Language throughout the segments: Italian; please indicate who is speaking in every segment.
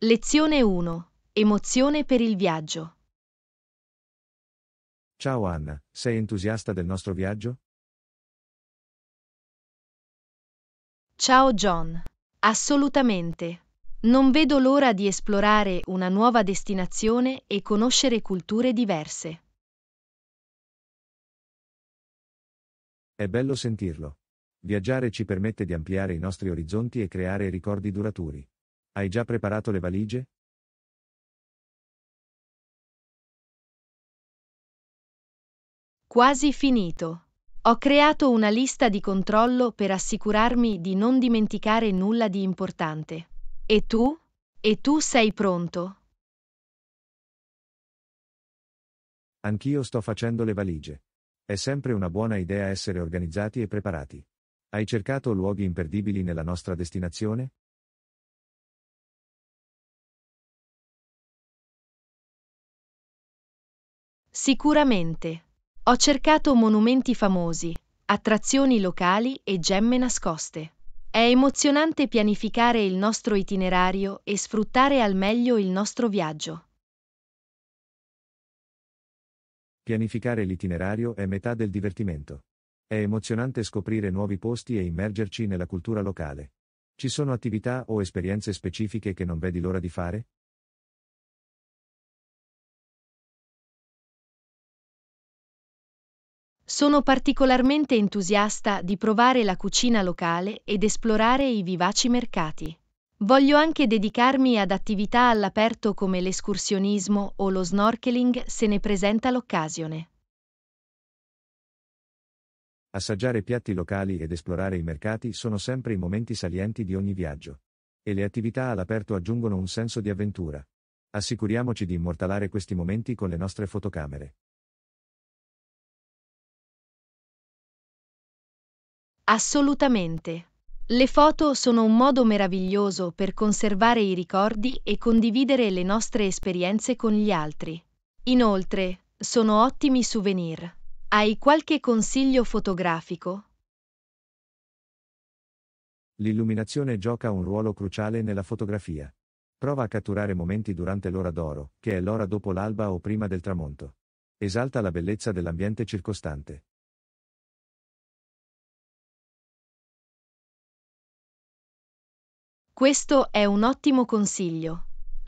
Speaker 1: Lezione 1. Emozione per il viaggio.
Speaker 2: Ciao Anna, sei entusiasta del nostro viaggio?
Speaker 3: Ciao John. Assolutamente. Non vedo l'ora di esplorare una nuova destinazione e conoscere culture diverse.
Speaker 2: È bello sentirlo. Viaggiare ci permette di ampliare i nostri orizzonti e creare ricordi duraturi. Hai già preparato le valigie?
Speaker 3: Quasi finito. Ho creato una lista di controllo per assicurarmi di non dimenticare nulla di importante. E tu? E tu sei pronto?
Speaker 2: Anch'io sto facendo le valigie. È sempre una buona idea essere organizzati e preparati. Hai cercato luoghi imperdibili nella nostra destinazione?
Speaker 3: Sicuramente. Ho cercato monumenti famosi, attrazioni locali e gemme nascoste. È emozionante pianificare il nostro itinerario e sfruttare al meglio il nostro viaggio.
Speaker 2: Pianificare l'itinerario è metà del divertimento. È emozionante scoprire nuovi posti e immergerci nella cultura locale. Ci sono attività o esperienze specifiche che non vedi l'ora di fare?
Speaker 3: Sono particolarmente entusiasta di provare la cucina locale ed esplorare i vivaci mercati. Voglio anche dedicarmi ad attività all'aperto come l'escursionismo o lo snorkeling se ne presenta l'occasione.
Speaker 2: Assaggiare piatti locali ed esplorare i mercati sono sempre i momenti salienti di ogni viaggio. E le attività all'aperto aggiungono un senso di avventura. Assicuriamoci di immortalare questi momenti con le nostre fotocamere.
Speaker 1: Assolutamente.
Speaker 3: Le foto sono un modo meraviglioso per conservare i ricordi e condividere le nostre esperienze con gli altri. Inoltre, sono ottimi souvenir. Hai qualche consiglio fotografico?
Speaker 2: L'illuminazione gioca un ruolo cruciale nella fotografia. Prova a catturare momenti durante l'ora d'oro, che è l'ora dopo l'alba o prima del tramonto. Esalta la bellezza dell'ambiente circostante.
Speaker 3: Questo è un ottimo consiglio.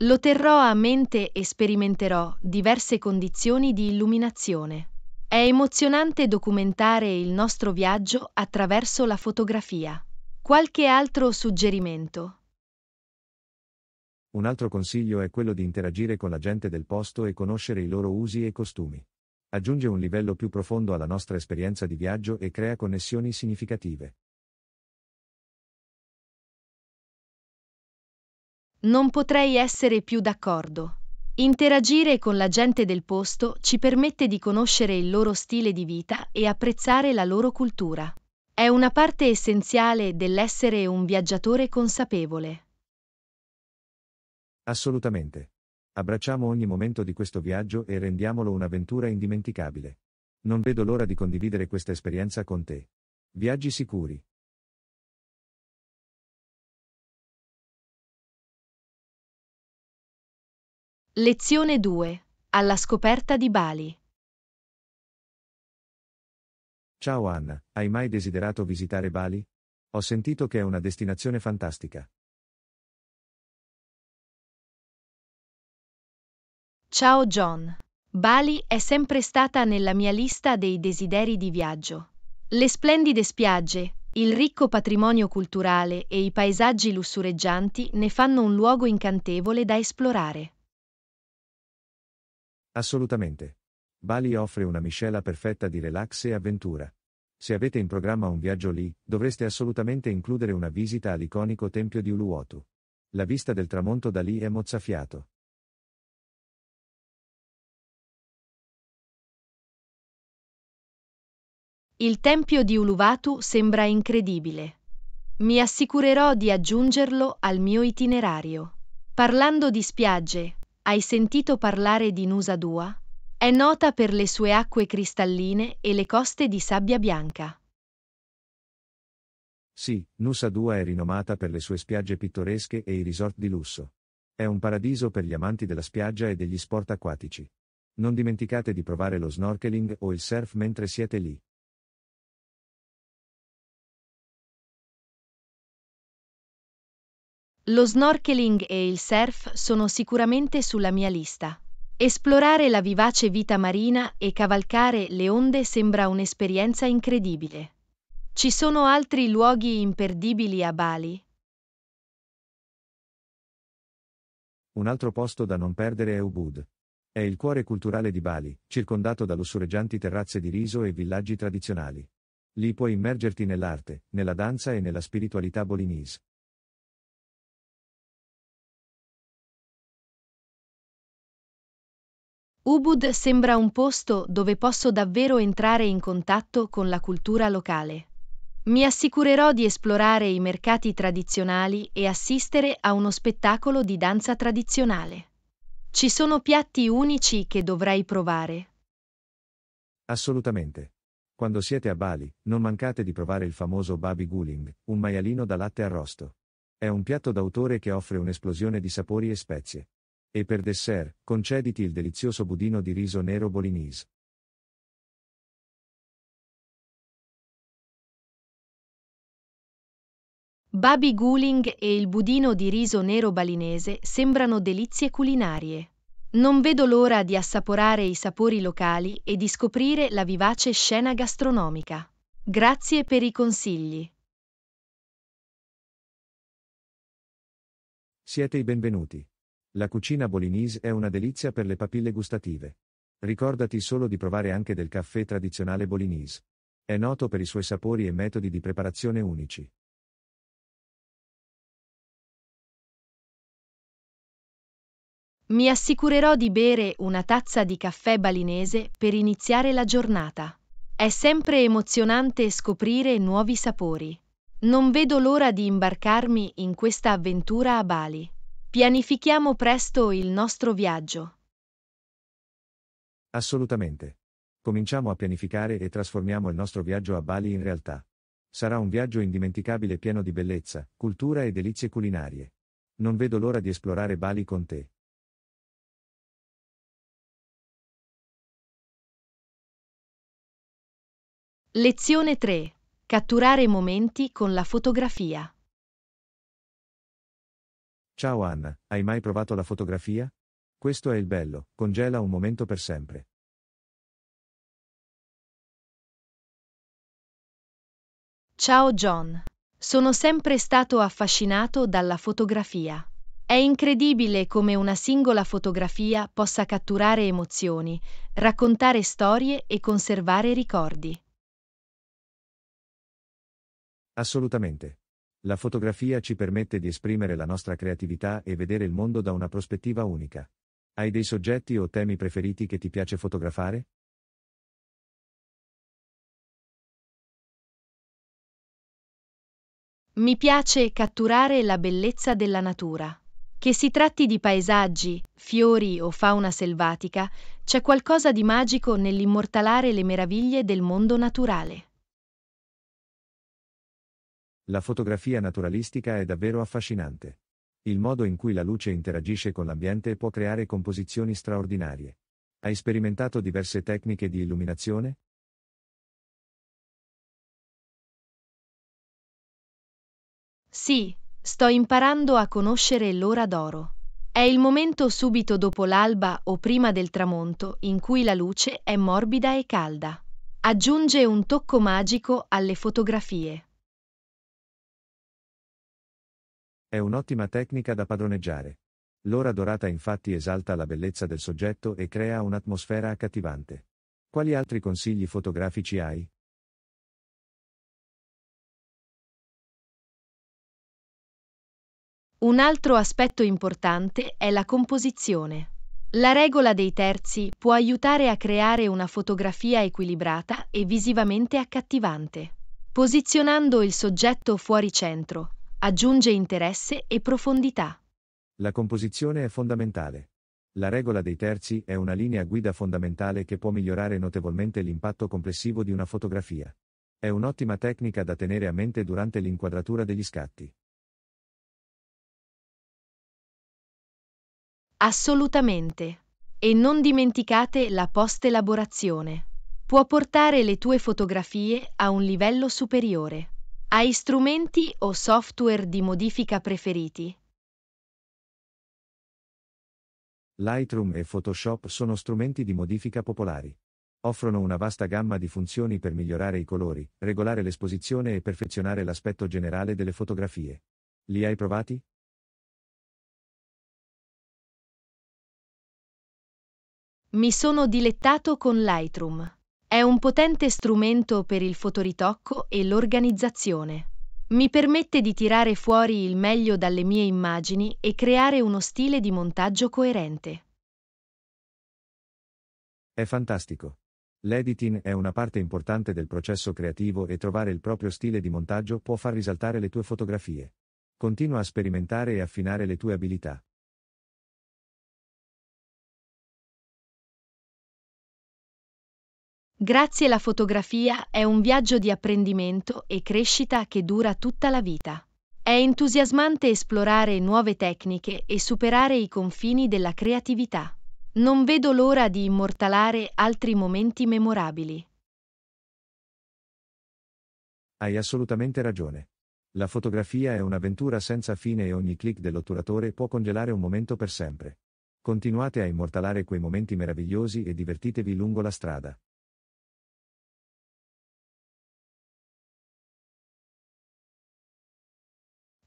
Speaker 3: Lo terrò a mente e sperimenterò diverse condizioni di illuminazione. È emozionante documentare il nostro viaggio attraverso la fotografia. Qualche altro suggerimento?
Speaker 2: Un altro consiglio è quello di interagire con la gente del posto e conoscere i loro usi e costumi. Aggiunge un livello più profondo alla nostra esperienza di viaggio e crea connessioni significative.
Speaker 1: Non potrei
Speaker 3: essere più d'accordo. Interagire con la gente del posto ci permette di conoscere il loro stile di vita e apprezzare la loro cultura. È una parte essenziale dell'essere un viaggiatore consapevole.
Speaker 2: Assolutamente. Abbracciamo ogni momento di questo viaggio e rendiamolo un'avventura indimenticabile. Non vedo l'ora di condividere questa esperienza con te. Viaggi sicuri.
Speaker 1: Lezione 2. Alla scoperta di Bali.
Speaker 2: Ciao Anna, hai mai desiderato visitare Bali? Ho sentito che è una destinazione fantastica.
Speaker 3: Ciao John. Bali è sempre stata nella mia lista dei desideri di viaggio. Le splendide spiagge, il ricco patrimonio culturale e i paesaggi lussureggianti ne fanno un luogo incantevole da esplorare.
Speaker 2: Assolutamente. Bali offre una miscela perfetta di relax e avventura. Se avete in programma un viaggio lì, dovreste assolutamente includere una visita all'iconico tempio di Uluwatu. La vista del tramonto da lì è mozzafiato.
Speaker 3: Il tempio di Uluwatu sembra incredibile. Mi assicurerò di aggiungerlo al mio itinerario. Parlando di spiagge, hai sentito parlare di Nusa Dua? È nota per le sue acque cristalline e le coste di sabbia bianca.
Speaker 2: Sì, Nusa Dua è rinomata per le sue spiagge pittoresche e i resort di lusso. È un paradiso per gli amanti della spiaggia e degli sport acquatici. Non dimenticate di provare lo snorkeling o il surf mentre siete lì.
Speaker 3: Lo snorkeling e il surf sono sicuramente sulla mia lista. Esplorare la vivace vita marina e cavalcare le onde sembra un'esperienza incredibile. Ci sono altri luoghi imperdibili a Bali?
Speaker 2: Un altro posto da non perdere è Ubud. È il cuore culturale di Bali, circondato da lussureggianti terrazze di riso e villaggi tradizionali. Lì puoi immergerti nell'arte, nella danza e nella spiritualità bolinese.
Speaker 3: Ubud sembra un posto dove posso davvero entrare in contatto con la cultura locale. Mi assicurerò di esplorare i mercati tradizionali e assistere a uno spettacolo di danza tradizionale. Ci sono piatti unici che dovrai provare.
Speaker 2: Assolutamente. Quando siete a Bali, non mancate di provare il famoso Babi Guling, un maialino da latte arrosto. È un piatto d'autore che offre un'esplosione di sapori e spezie. E per dessert, concediti il delizioso budino di riso nero bolognese.
Speaker 3: Babi Guling e il budino di riso nero balinese sembrano delizie culinarie. Non vedo l'ora di assaporare i sapori locali e di scoprire la vivace scena gastronomica. Grazie per i consigli.
Speaker 2: Siete i benvenuti. La cucina bolinese è una delizia per le papille gustative. Ricordati solo di provare anche del caffè tradizionale bolinese. È noto per i suoi sapori e metodi di preparazione unici.
Speaker 3: Mi assicurerò di bere una tazza di caffè balinese per iniziare la giornata. È sempre emozionante scoprire nuovi sapori. Non vedo l'ora di imbarcarmi in questa avventura a Bali. Pianifichiamo presto il nostro viaggio.
Speaker 2: Assolutamente. Cominciamo a pianificare e trasformiamo il nostro viaggio a Bali in realtà. Sarà un viaggio indimenticabile pieno di bellezza, cultura e delizie culinarie. Non vedo l'ora di esplorare Bali con
Speaker 4: te.
Speaker 1: Lezione 3. Catturare momenti con la fotografia.
Speaker 2: Ciao Anna, hai mai provato la fotografia? Questo è il bello, congela un momento per sempre.
Speaker 3: Ciao John. Sono sempre stato affascinato dalla fotografia. È incredibile come una singola fotografia possa catturare emozioni, raccontare storie e conservare ricordi.
Speaker 2: Assolutamente. La fotografia ci permette di esprimere la nostra creatività e vedere il mondo da una prospettiva unica. Hai dei soggetti o temi preferiti che ti piace fotografare?
Speaker 3: Mi piace catturare la bellezza della natura. Che si tratti di paesaggi, fiori o fauna selvatica, c'è qualcosa di magico nell'immortalare le meraviglie del mondo naturale.
Speaker 2: La fotografia naturalistica è davvero affascinante. Il modo in cui la luce interagisce con l'ambiente può creare composizioni straordinarie. Hai sperimentato diverse tecniche di illuminazione?
Speaker 3: Sì, sto imparando a conoscere l'ora d'oro. È il momento subito dopo l'alba o prima del tramonto in cui la luce è morbida e calda. Aggiunge un tocco magico alle fotografie.
Speaker 2: È un'ottima tecnica da padroneggiare. L'ora dorata infatti esalta la bellezza del soggetto e crea un'atmosfera accattivante. Quali altri consigli fotografici hai?
Speaker 3: Un altro aspetto importante è la composizione. La regola dei terzi può aiutare a creare una fotografia equilibrata e visivamente accattivante. Posizionando il soggetto fuori centro, Aggiunge interesse e profondità.
Speaker 2: La composizione è fondamentale. La regola dei terzi è una linea guida fondamentale che può migliorare notevolmente l'impatto complessivo di una fotografia. È un'ottima tecnica da tenere a mente durante l'inquadratura degli scatti.
Speaker 3: Assolutamente. E non dimenticate la post-elaborazione. Può portare le tue fotografie a un livello superiore. Hai strumenti o software di modifica preferiti?
Speaker 2: Lightroom e Photoshop sono strumenti di modifica popolari. Offrono una vasta gamma di funzioni per migliorare i colori, regolare l'esposizione e perfezionare l'aspetto generale delle fotografie. Li hai provati?
Speaker 3: Mi sono dilettato con Lightroom. È un potente strumento per il fotoritocco e l'organizzazione. Mi permette di tirare fuori il meglio dalle mie immagini e creare uno stile di montaggio coerente.
Speaker 2: È fantastico. L'editing è una parte importante del processo creativo e trovare il proprio stile di montaggio può far risaltare le tue fotografie. Continua a sperimentare e affinare le tue abilità.
Speaker 3: Grazie alla fotografia è un viaggio di apprendimento e crescita che dura tutta la vita. È entusiasmante esplorare nuove tecniche e superare i confini della creatività. Non vedo l'ora di immortalare altri momenti memorabili.
Speaker 2: Hai assolutamente ragione. La fotografia è un'avventura senza fine e ogni clic dell'otturatore può congelare un momento per sempre. Continuate a immortalare quei momenti meravigliosi e divertitevi lungo la strada.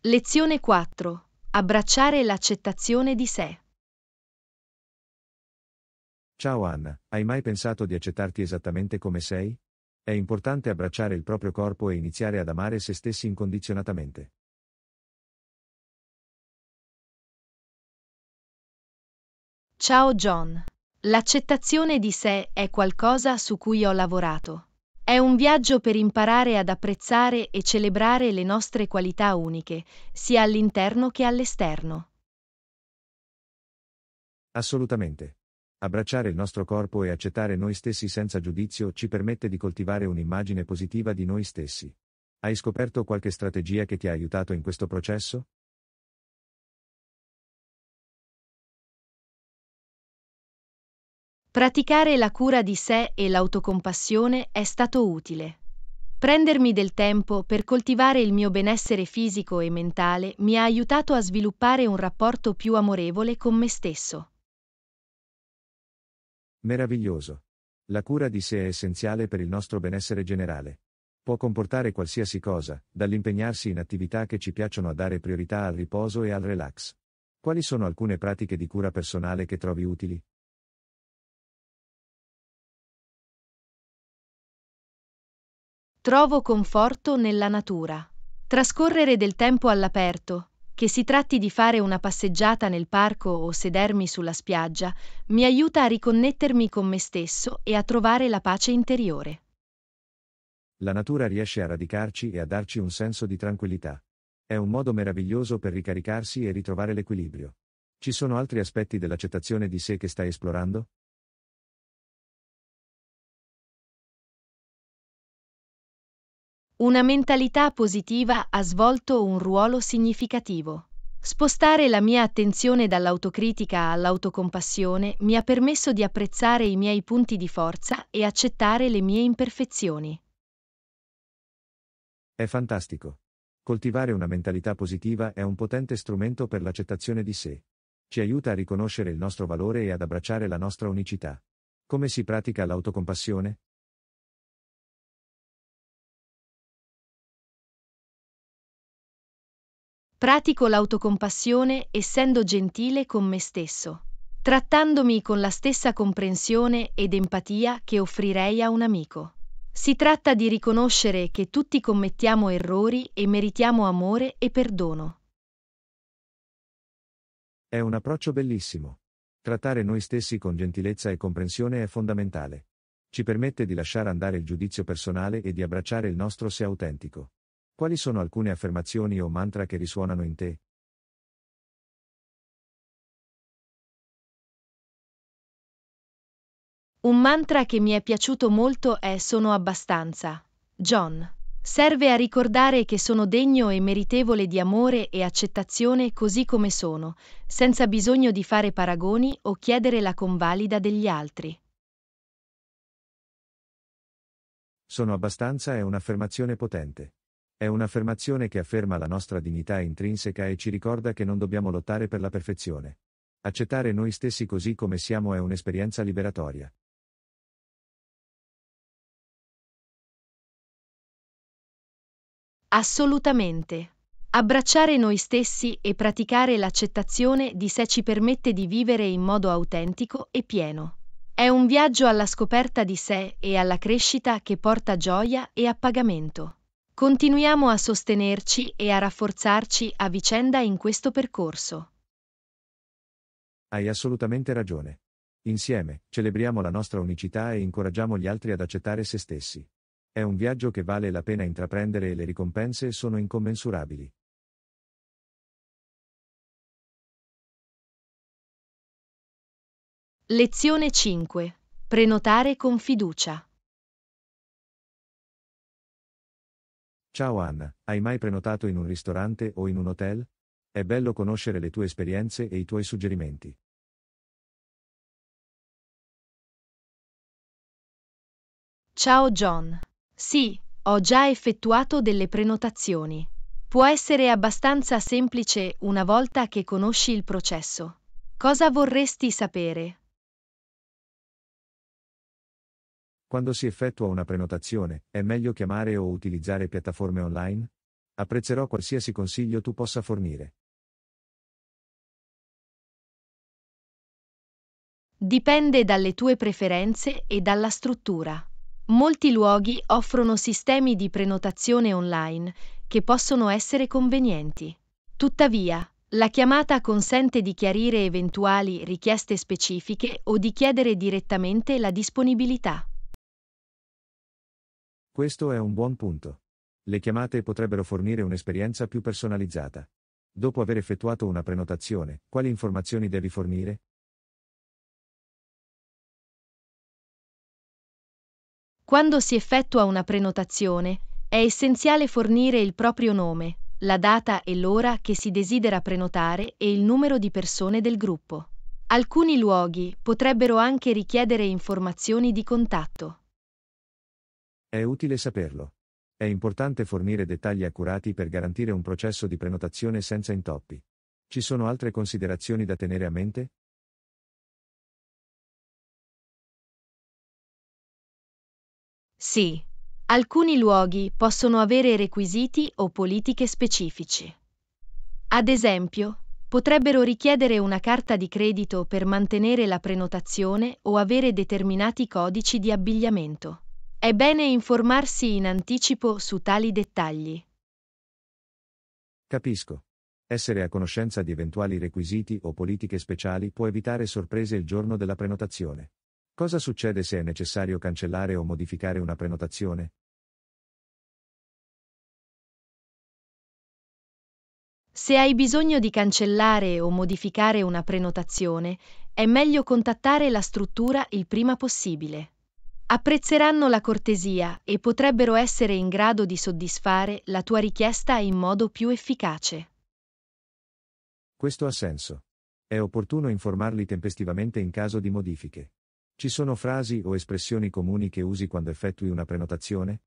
Speaker 3: Lezione 4. Abbracciare l'accettazione di sé.
Speaker 2: Ciao Anna, hai mai pensato di accettarti esattamente come sei? È importante abbracciare il proprio corpo e iniziare ad amare se stessi incondizionatamente.
Speaker 3: Ciao John. L'accettazione di sé è qualcosa su cui ho lavorato. È un viaggio per imparare ad apprezzare e celebrare le nostre qualità uniche, sia all'interno che all'esterno.
Speaker 2: Assolutamente. Abbracciare il nostro corpo e accettare noi stessi senza giudizio ci permette di coltivare un'immagine positiva di noi stessi. Hai scoperto qualche strategia che ti ha aiutato in questo processo?
Speaker 3: Praticare la cura di sé e l'autocompassione è stato utile. Prendermi del tempo per coltivare il mio benessere fisico e mentale mi ha aiutato a sviluppare un rapporto più amorevole con me stesso.
Speaker 2: Meraviglioso. La cura di sé è essenziale per il nostro benessere generale. Può comportare qualsiasi cosa, dall'impegnarsi in attività che ci piacciono a dare priorità al riposo e al relax. Quali sono alcune pratiche di cura personale che trovi utili?
Speaker 3: Trovo conforto nella natura. Trascorrere del tempo all'aperto, che si tratti di fare una passeggiata nel parco o sedermi sulla spiaggia, mi aiuta a riconnettermi con me stesso e a trovare la pace interiore.
Speaker 2: La natura riesce a radicarci e a darci un senso di tranquillità. È un modo meraviglioso per ricaricarsi e ritrovare l'equilibrio. Ci sono altri aspetti dell'accettazione di sé che stai esplorando?
Speaker 3: Una mentalità positiva ha svolto un ruolo significativo. Spostare la mia attenzione dall'autocritica all'autocompassione mi ha permesso di apprezzare i miei punti di forza e accettare le mie imperfezioni.
Speaker 2: È fantastico. Coltivare una mentalità positiva è un potente strumento per l'accettazione di sé. Ci aiuta a riconoscere il nostro valore e ad abbracciare la nostra unicità. Come si pratica l'autocompassione?
Speaker 3: Pratico l'autocompassione essendo gentile con me stesso, trattandomi con la stessa comprensione ed empatia che offrirei a un amico. Si tratta di riconoscere che tutti commettiamo errori e meritiamo amore e perdono.
Speaker 2: È un approccio bellissimo. Trattare noi stessi con gentilezza e comprensione è fondamentale. Ci permette di lasciare andare il giudizio personale e di abbracciare il nostro sé autentico. Quali sono alcune affermazioni o mantra che risuonano in te?
Speaker 3: Un mantra che mi è piaciuto molto è Sono abbastanza. John. Serve a ricordare che sono degno e meritevole di amore e accettazione così come sono, senza bisogno di fare paragoni o chiedere la convalida degli altri.
Speaker 2: Sono abbastanza è un'affermazione potente. È un'affermazione che afferma la nostra dignità intrinseca e ci ricorda che non dobbiamo lottare per la perfezione. Accettare noi stessi così come siamo è un'esperienza liberatoria.
Speaker 3: Assolutamente. Abbracciare noi stessi e praticare l'accettazione di sé ci permette di vivere in modo autentico e pieno. È un viaggio alla scoperta di sé e alla crescita che porta gioia e appagamento. Continuiamo a sostenerci e a rafforzarci a vicenda in questo percorso.
Speaker 2: Hai assolutamente ragione. Insieme, celebriamo la nostra unicità e incoraggiamo gli altri ad accettare se stessi. È un viaggio che vale la pena intraprendere e le ricompense sono incommensurabili.
Speaker 1: Lezione 5. Prenotare con fiducia.
Speaker 2: Ciao Anna, hai mai prenotato in un ristorante o in un hotel? È bello conoscere le tue esperienze e i tuoi suggerimenti.
Speaker 3: Ciao John. Sì, ho già effettuato delle prenotazioni. Può essere abbastanza semplice una volta che conosci il processo. Cosa vorresti sapere?
Speaker 2: Quando si effettua una prenotazione, è meglio chiamare o utilizzare piattaforme online? Apprezzerò qualsiasi consiglio tu possa fornire.
Speaker 3: Dipende dalle tue preferenze e dalla struttura. Molti luoghi offrono sistemi di prenotazione online che possono essere convenienti. Tuttavia, la chiamata consente di chiarire eventuali richieste specifiche o di chiedere direttamente la disponibilità.
Speaker 2: Questo è un buon punto. Le chiamate potrebbero fornire un'esperienza più personalizzata. Dopo aver effettuato una prenotazione, quali informazioni devi fornire?
Speaker 3: Quando si effettua una prenotazione, è essenziale fornire il proprio nome, la data e l'ora che si desidera prenotare e il numero di persone del gruppo. Alcuni luoghi potrebbero anche richiedere informazioni di contatto.
Speaker 2: È utile saperlo. È importante fornire dettagli accurati per garantire un processo di prenotazione senza intoppi. Ci sono altre considerazioni da tenere a mente?
Speaker 3: Sì. Alcuni luoghi possono avere requisiti o politiche specifici. Ad esempio, potrebbero richiedere una carta di credito per mantenere la prenotazione o avere determinati codici di abbigliamento. È bene informarsi in anticipo su tali dettagli.
Speaker 2: Capisco. Essere a conoscenza di eventuali requisiti o politiche speciali può evitare sorprese il giorno della prenotazione. Cosa succede se è necessario cancellare o modificare una prenotazione?
Speaker 3: Se hai bisogno di cancellare o modificare una prenotazione, è meglio contattare la struttura il prima possibile apprezzeranno la cortesia e potrebbero essere in grado di soddisfare la tua richiesta in modo più efficace.
Speaker 2: Questo ha senso. È opportuno informarli tempestivamente in caso di modifiche. Ci sono frasi o espressioni comuni che usi quando effettui una prenotazione?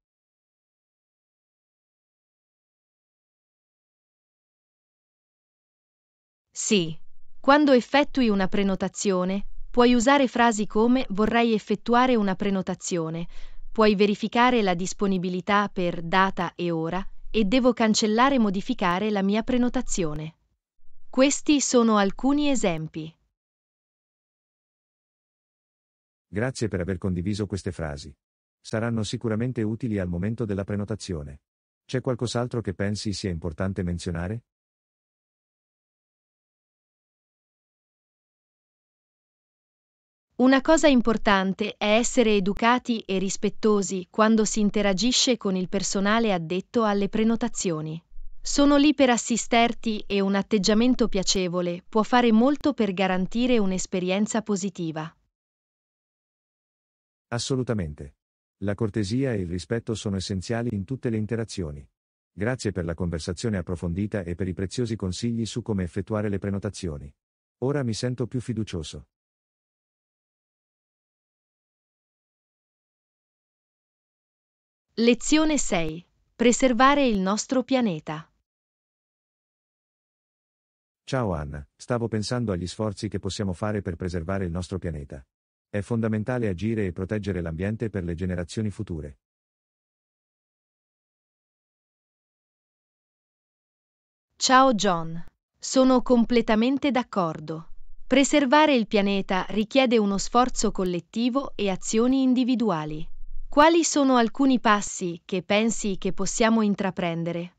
Speaker 3: Sì. Quando effettui una prenotazione, Puoi usare frasi come vorrei effettuare una prenotazione, puoi verificare la disponibilità per data e ora e devo cancellare e modificare la mia prenotazione. Questi sono alcuni esempi.
Speaker 2: Grazie per aver condiviso queste frasi. Saranno sicuramente utili al momento della prenotazione. C'è qualcos'altro che pensi sia importante menzionare?
Speaker 3: Una cosa importante è essere educati e rispettosi quando si interagisce con il personale addetto alle prenotazioni. Sono lì per assisterti e un atteggiamento piacevole può fare molto per garantire un'esperienza positiva.
Speaker 2: Assolutamente. La cortesia e il rispetto sono essenziali in tutte le interazioni. Grazie per la conversazione approfondita e per i preziosi consigli su come effettuare le prenotazioni. Ora mi sento più fiducioso.
Speaker 3: Lezione 6. Preservare il nostro pianeta.
Speaker 2: Ciao Anna, stavo pensando agli sforzi che possiamo fare per preservare il nostro pianeta. È fondamentale agire e proteggere l'ambiente per le generazioni future.
Speaker 3: Ciao John, sono completamente d'accordo. Preservare il pianeta richiede uno sforzo collettivo e azioni individuali. Quali sono alcuni passi che pensi che possiamo intraprendere?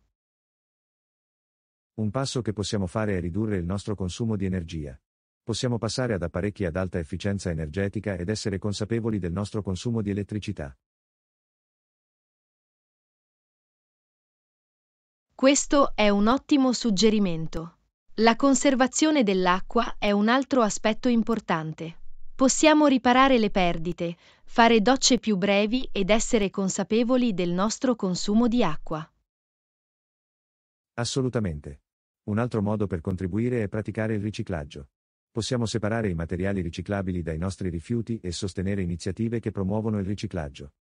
Speaker 2: Un passo che possiamo fare è ridurre il nostro consumo di energia. Possiamo passare ad apparecchi ad alta efficienza energetica ed essere consapevoli del nostro consumo di elettricità.
Speaker 1: Questo è
Speaker 3: un ottimo suggerimento. La conservazione dell'acqua è un altro aspetto importante. Possiamo riparare le perdite, fare docce più brevi ed essere consapevoli del nostro consumo di acqua.
Speaker 2: Assolutamente. Un altro modo per contribuire è praticare il riciclaggio. Possiamo separare i materiali riciclabili dai nostri rifiuti e sostenere iniziative che promuovono il riciclaggio.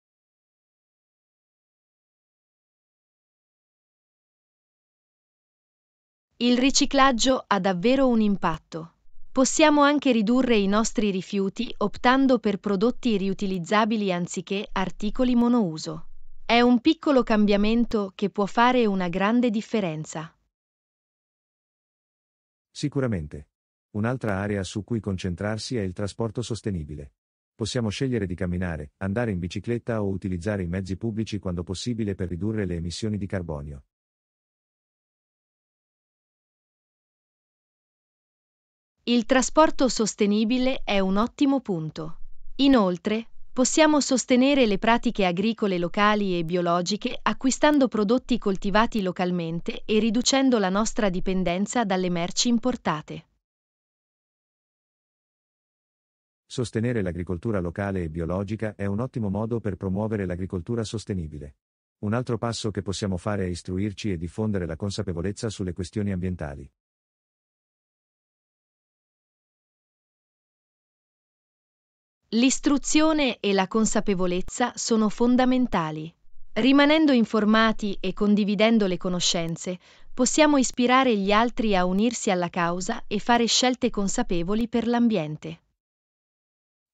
Speaker 3: Il riciclaggio ha davvero un impatto. Possiamo anche ridurre i nostri rifiuti optando per prodotti riutilizzabili anziché articoli monouso. È un piccolo cambiamento che può fare una grande differenza.
Speaker 2: Sicuramente. Un'altra area su cui concentrarsi è il trasporto sostenibile. Possiamo scegliere di camminare, andare in bicicletta o utilizzare i mezzi pubblici quando possibile per ridurre le emissioni di carbonio.
Speaker 3: Il trasporto sostenibile è un ottimo punto. Inoltre, possiamo sostenere le pratiche agricole locali e biologiche acquistando prodotti coltivati localmente e riducendo la nostra dipendenza dalle merci importate.
Speaker 2: Sostenere l'agricoltura locale e biologica è un ottimo modo per promuovere l'agricoltura sostenibile. Un altro passo che possiamo fare è istruirci e diffondere la consapevolezza sulle questioni ambientali.
Speaker 3: L'istruzione e la consapevolezza sono fondamentali. Rimanendo informati e condividendo le conoscenze, possiamo ispirare gli altri a unirsi alla causa e fare scelte consapevoli per l'ambiente.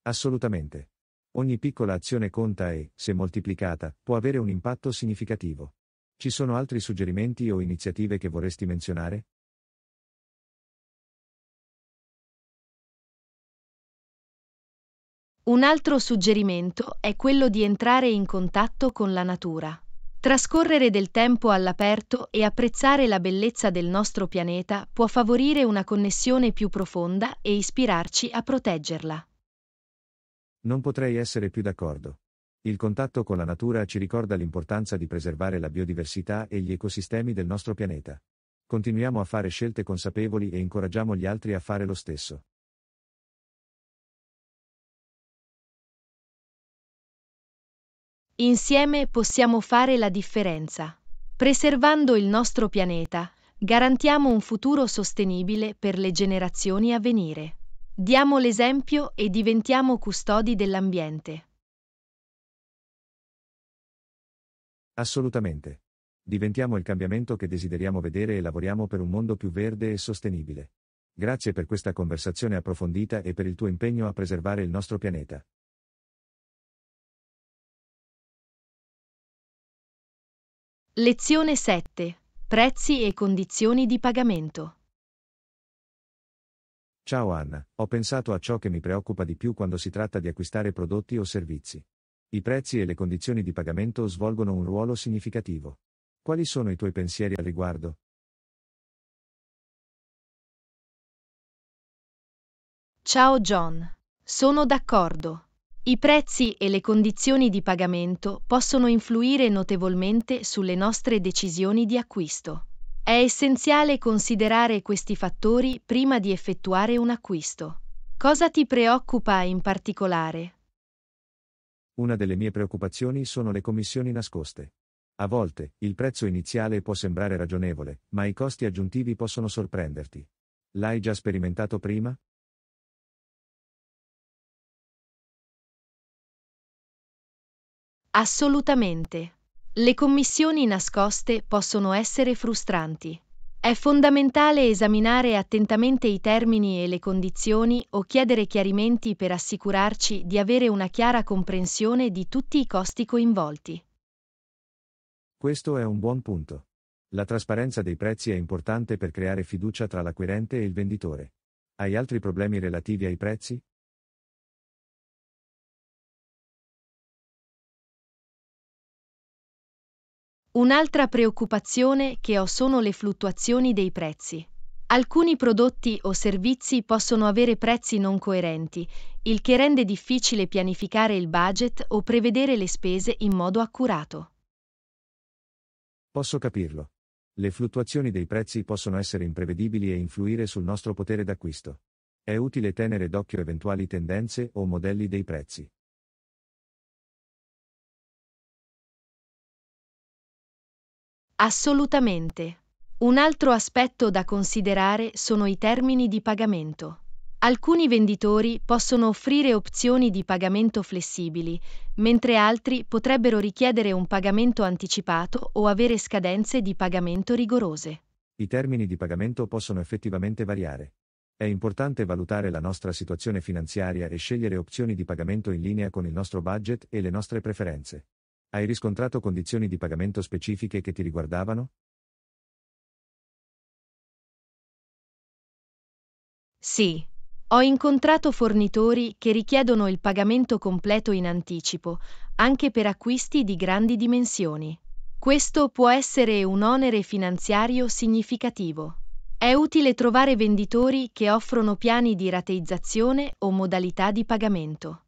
Speaker 2: Assolutamente. Ogni piccola azione conta e, se moltiplicata, può avere un impatto significativo. Ci sono altri suggerimenti o iniziative che vorresti menzionare?
Speaker 3: Un altro suggerimento è quello di entrare in contatto con la natura. Trascorrere del tempo all'aperto e apprezzare la bellezza del nostro pianeta può favorire una connessione più profonda e ispirarci a proteggerla.
Speaker 2: Non potrei essere più d'accordo. Il contatto con la natura ci ricorda l'importanza di preservare la biodiversità e gli ecosistemi del nostro pianeta. Continuiamo a fare scelte consapevoli e incoraggiamo gli altri a fare lo stesso.
Speaker 3: Insieme possiamo fare la differenza. Preservando il nostro pianeta, garantiamo un futuro sostenibile per le generazioni a venire. Diamo l'esempio e diventiamo custodi dell'ambiente.
Speaker 2: Assolutamente. Diventiamo il cambiamento che desideriamo vedere e lavoriamo per un mondo più verde e sostenibile. Grazie per questa conversazione approfondita e per il tuo impegno a preservare il nostro pianeta.
Speaker 1: Lezione 7. Prezzi e
Speaker 3: condizioni di pagamento.
Speaker 2: Ciao Anna, ho pensato a ciò che mi preoccupa di più quando si tratta di acquistare prodotti o servizi. I prezzi e le condizioni di pagamento svolgono un ruolo significativo. Quali sono i tuoi pensieri al riguardo?
Speaker 4: Ciao
Speaker 3: John. Sono d'accordo. I prezzi e le condizioni di pagamento possono influire notevolmente sulle nostre decisioni di acquisto. È essenziale considerare questi fattori prima di effettuare un acquisto. Cosa ti preoccupa in particolare?
Speaker 2: Una delle mie preoccupazioni sono le commissioni nascoste. A volte, il prezzo iniziale può sembrare ragionevole, ma i costi aggiuntivi possono sorprenderti. L'hai già sperimentato prima?
Speaker 3: Assolutamente. Le commissioni nascoste possono essere frustranti. È fondamentale esaminare attentamente i termini e le condizioni o chiedere chiarimenti per assicurarci di avere una chiara comprensione di tutti i costi coinvolti.
Speaker 2: Questo è un buon punto. La trasparenza dei prezzi è importante per creare fiducia tra l'acquirente e il venditore. Hai altri problemi relativi ai prezzi?
Speaker 3: Un'altra preoccupazione che ho sono le fluttuazioni dei prezzi. Alcuni prodotti o servizi possono avere prezzi non coerenti, il che rende difficile pianificare il budget o prevedere le spese in modo accurato.
Speaker 2: Posso capirlo. Le fluttuazioni dei prezzi possono essere imprevedibili e influire sul nostro potere d'acquisto. È utile tenere d'occhio eventuali tendenze o modelli dei prezzi.
Speaker 3: Assolutamente. Un altro aspetto da considerare sono i termini di pagamento. Alcuni venditori possono offrire opzioni di pagamento flessibili, mentre altri potrebbero richiedere un pagamento anticipato o avere scadenze di pagamento rigorose.
Speaker 2: I termini di pagamento possono effettivamente variare. È importante valutare la nostra situazione finanziaria e scegliere opzioni di pagamento in linea con il nostro budget e le nostre preferenze. Hai riscontrato condizioni di pagamento specifiche che ti riguardavano?
Speaker 3: Sì. Ho incontrato fornitori che richiedono il pagamento completo in anticipo, anche per acquisti di grandi dimensioni. Questo può essere un onere finanziario significativo. È utile trovare venditori che offrono piani di rateizzazione o modalità di pagamento.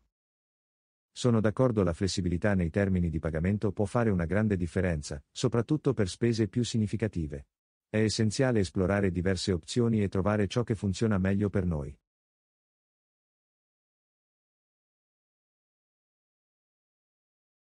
Speaker 2: Sono d'accordo la flessibilità nei termini di pagamento può fare una grande differenza, soprattutto per spese più significative. È essenziale esplorare diverse opzioni e trovare ciò che funziona meglio per noi.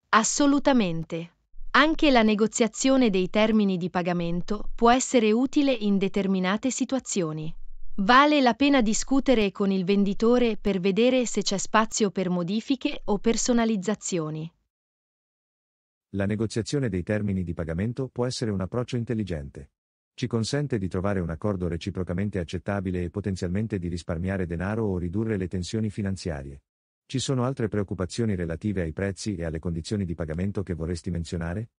Speaker 3: Assolutamente. Anche la negoziazione dei termini di pagamento può essere utile in determinate situazioni. Vale la pena discutere con il venditore per vedere se c'è spazio per modifiche o personalizzazioni.
Speaker 2: La negoziazione dei termini di pagamento può essere un approccio intelligente. Ci consente di trovare un accordo reciprocamente accettabile e potenzialmente di risparmiare denaro o ridurre le tensioni finanziarie. Ci sono altre preoccupazioni relative ai prezzi e alle condizioni di pagamento che vorresti menzionare?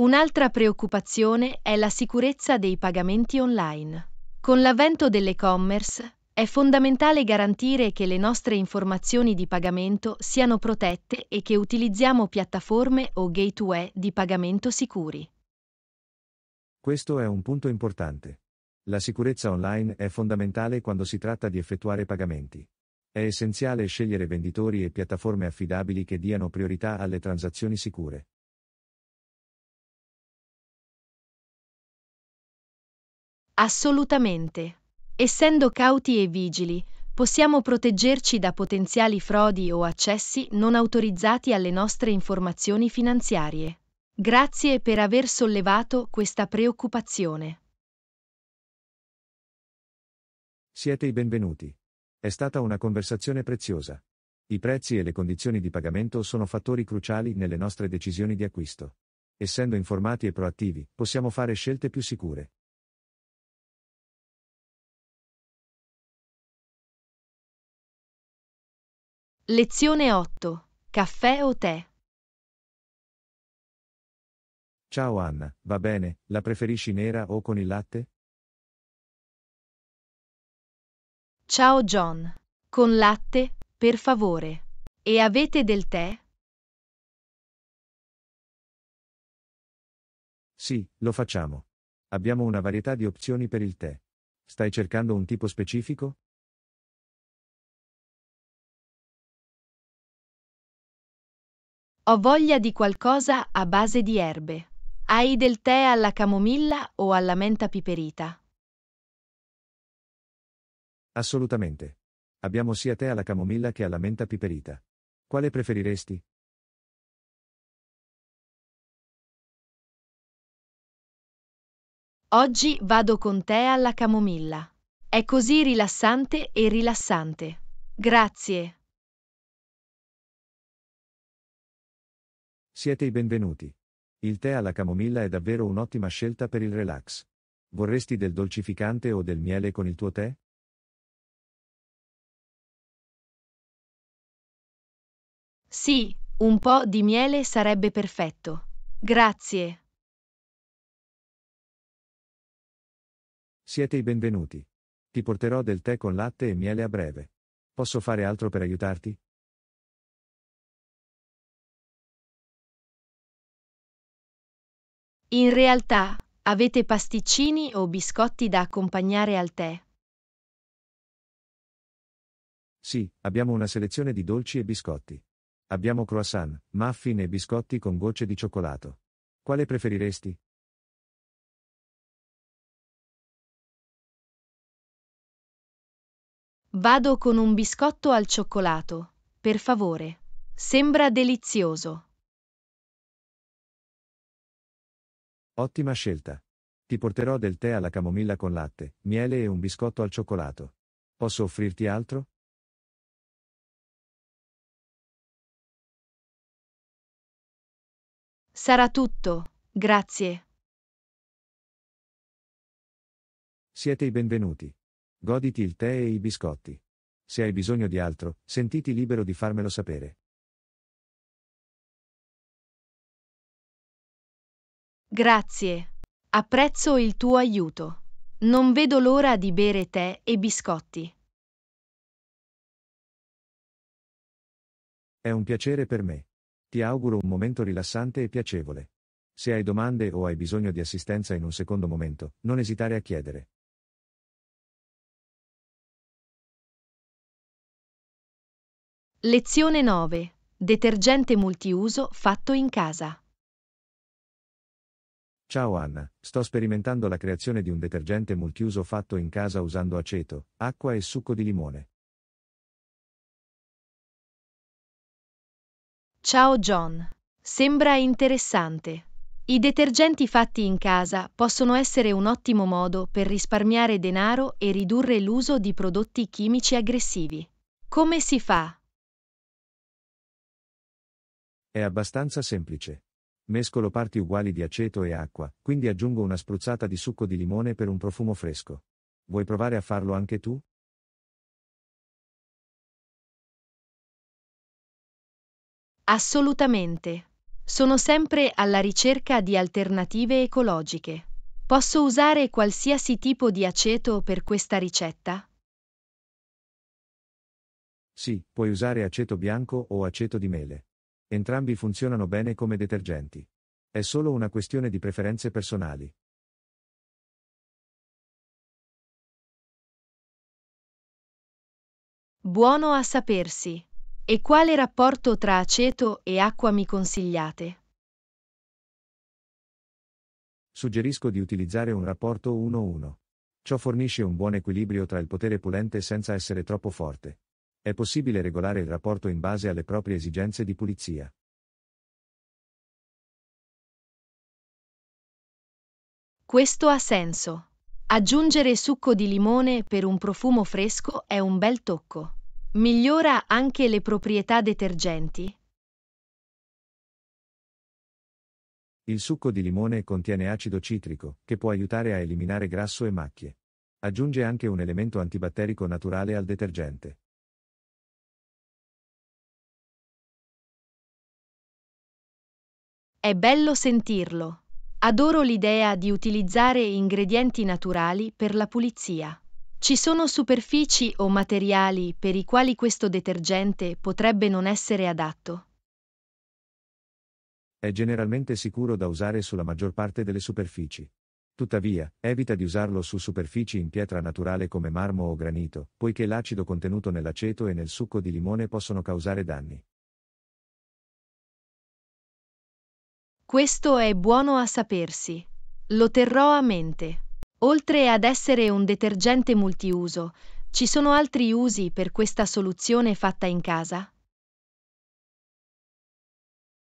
Speaker 3: Un'altra preoccupazione è la sicurezza dei pagamenti online. Con l'avvento dell'e-commerce è fondamentale garantire che le nostre informazioni di pagamento siano protette e che utilizziamo piattaforme o gateway di pagamento sicuri.
Speaker 2: Questo è un punto importante. La sicurezza online è fondamentale quando si tratta di effettuare pagamenti. È essenziale scegliere venditori e piattaforme affidabili che diano priorità alle transazioni sicure.
Speaker 3: Assolutamente. Essendo cauti e vigili, possiamo proteggerci da potenziali frodi o accessi non autorizzati alle nostre informazioni finanziarie. Grazie per aver sollevato questa preoccupazione.
Speaker 2: Siete i benvenuti. È stata una conversazione preziosa. I prezzi e le condizioni di pagamento sono fattori cruciali nelle nostre decisioni di acquisto. Essendo informati e proattivi, possiamo fare scelte più sicure.
Speaker 1: Lezione 8. Caffè o tè?
Speaker 2: Ciao Anna, va bene, la preferisci nera o con il latte?
Speaker 1: Ciao John, con latte, per favore. E avete del tè?
Speaker 2: Sì, lo facciamo. Abbiamo una varietà di opzioni per il tè. Stai cercando un tipo specifico?
Speaker 3: Ho voglia di qualcosa a base di erbe. Hai del tè alla camomilla o alla menta piperita?
Speaker 2: Assolutamente. Abbiamo sia tè alla camomilla che alla menta piperita.
Speaker 4: Quale preferiresti?
Speaker 3: Oggi vado con te alla camomilla. È così rilassante e rilassante. Grazie.
Speaker 2: Siete i benvenuti. Il tè alla camomilla è davvero un'ottima scelta per il relax. Vorresti del dolcificante o del miele con il tuo tè?
Speaker 1: Sì, un po' di miele sarebbe perfetto. Grazie.
Speaker 2: Siete i benvenuti. Ti porterò del tè con latte e miele a breve. Posso fare altro per aiutarti?
Speaker 3: In realtà, avete pasticcini o biscotti da accompagnare al tè?
Speaker 2: Sì, abbiamo una selezione di dolci e biscotti. Abbiamo croissant, muffin e biscotti con gocce di cioccolato. Quale preferiresti?
Speaker 1: Vado con un biscotto al cioccolato, per favore. Sembra delizioso.
Speaker 2: Ottima scelta. Ti porterò del tè alla camomilla con latte, miele e un biscotto al cioccolato. Posso offrirti altro?
Speaker 1: Sarà tutto, grazie.
Speaker 2: Siete i benvenuti. Goditi il tè e i biscotti. Se hai bisogno di altro, sentiti libero di farmelo sapere.
Speaker 1: Grazie. Apprezzo il tuo aiuto. Non vedo l'ora di bere tè e biscotti.
Speaker 2: È un piacere per me. Ti auguro un momento rilassante e piacevole. Se hai domande o hai bisogno di assistenza in un secondo momento, non esitare a chiedere.
Speaker 1: Lezione 9.
Speaker 3: Detergente multiuso fatto in casa.
Speaker 2: Ciao Anna, sto sperimentando la creazione di un detergente multiuso fatto in casa usando aceto, acqua e succo di limone.
Speaker 3: Ciao John. Sembra interessante. I detergenti fatti in casa possono essere un ottimo modo per risparmiare denaro e ridurre l'uso di prodotti chimici aggressivi. Come si fa?
Speaker 2: È abbastanza semplice. Mescolo parti uguali di aceto e acqua, quindi aggiungo una spruzzata di succo di limone per un profumo fresco. Vuoi provare a farlo anche tu?
Speaker 3: Assolutamente. Sono sempre alla ricerca di alternative ecologiche. Posso usare qualsiasi tipo di aceto per questa ricetta?
Speaker 2: Sì, puoi usare aceto bianco o aceto di mele. Entrambi funzionano bene come detergenti. È solo una questione di preferenze personali.
Speaker 1: Buono a sapersi. E quale rapporto
Speaker 3: tra aceto e acqua mi consigliate?
Speaker 2: Suggerisco di utilizzare un rapporto 1-1. Ciò fornisce un buon equilibrio tra il potere pulente senza essere troppo forte. È possibile regolare il rapporto in base alle proprie esigenze di pulizia.
Speaker 3: Questo ha senso. Aggiungere succo di limone per un profumo fresco è un bel tocco. Migliora anche le proprietà detergenti.
Speaker 2: Il succo di limone contiene acido citrico, che può aiutare a eliminare grasso e macchie. Aggiunge anche un elemento antibatterico naturale al detergente.
Speaker 3: È bello sentirlo. Adoro l'idea di utilizzare ingredienti naturali per la pulizia. Ci sono superfici o materiali per i quali questo detergente potrebbe non essere adatto.
Speaker 2: È generalmente sicuro da usare sulla maggior parte delle superfici. Tuttavia, evita di usarlo su superfici in pietra naturale come marmo o granito, poiché l'acido contenuto nell'aceto e nel succo di limone possono causare danni.
Speaker 3: Questo è buono a sapersi. Lo terrò a mente. Oltre ad essere un detergente multiuso, ci sono altri usi per questa soluzione fatta in casa?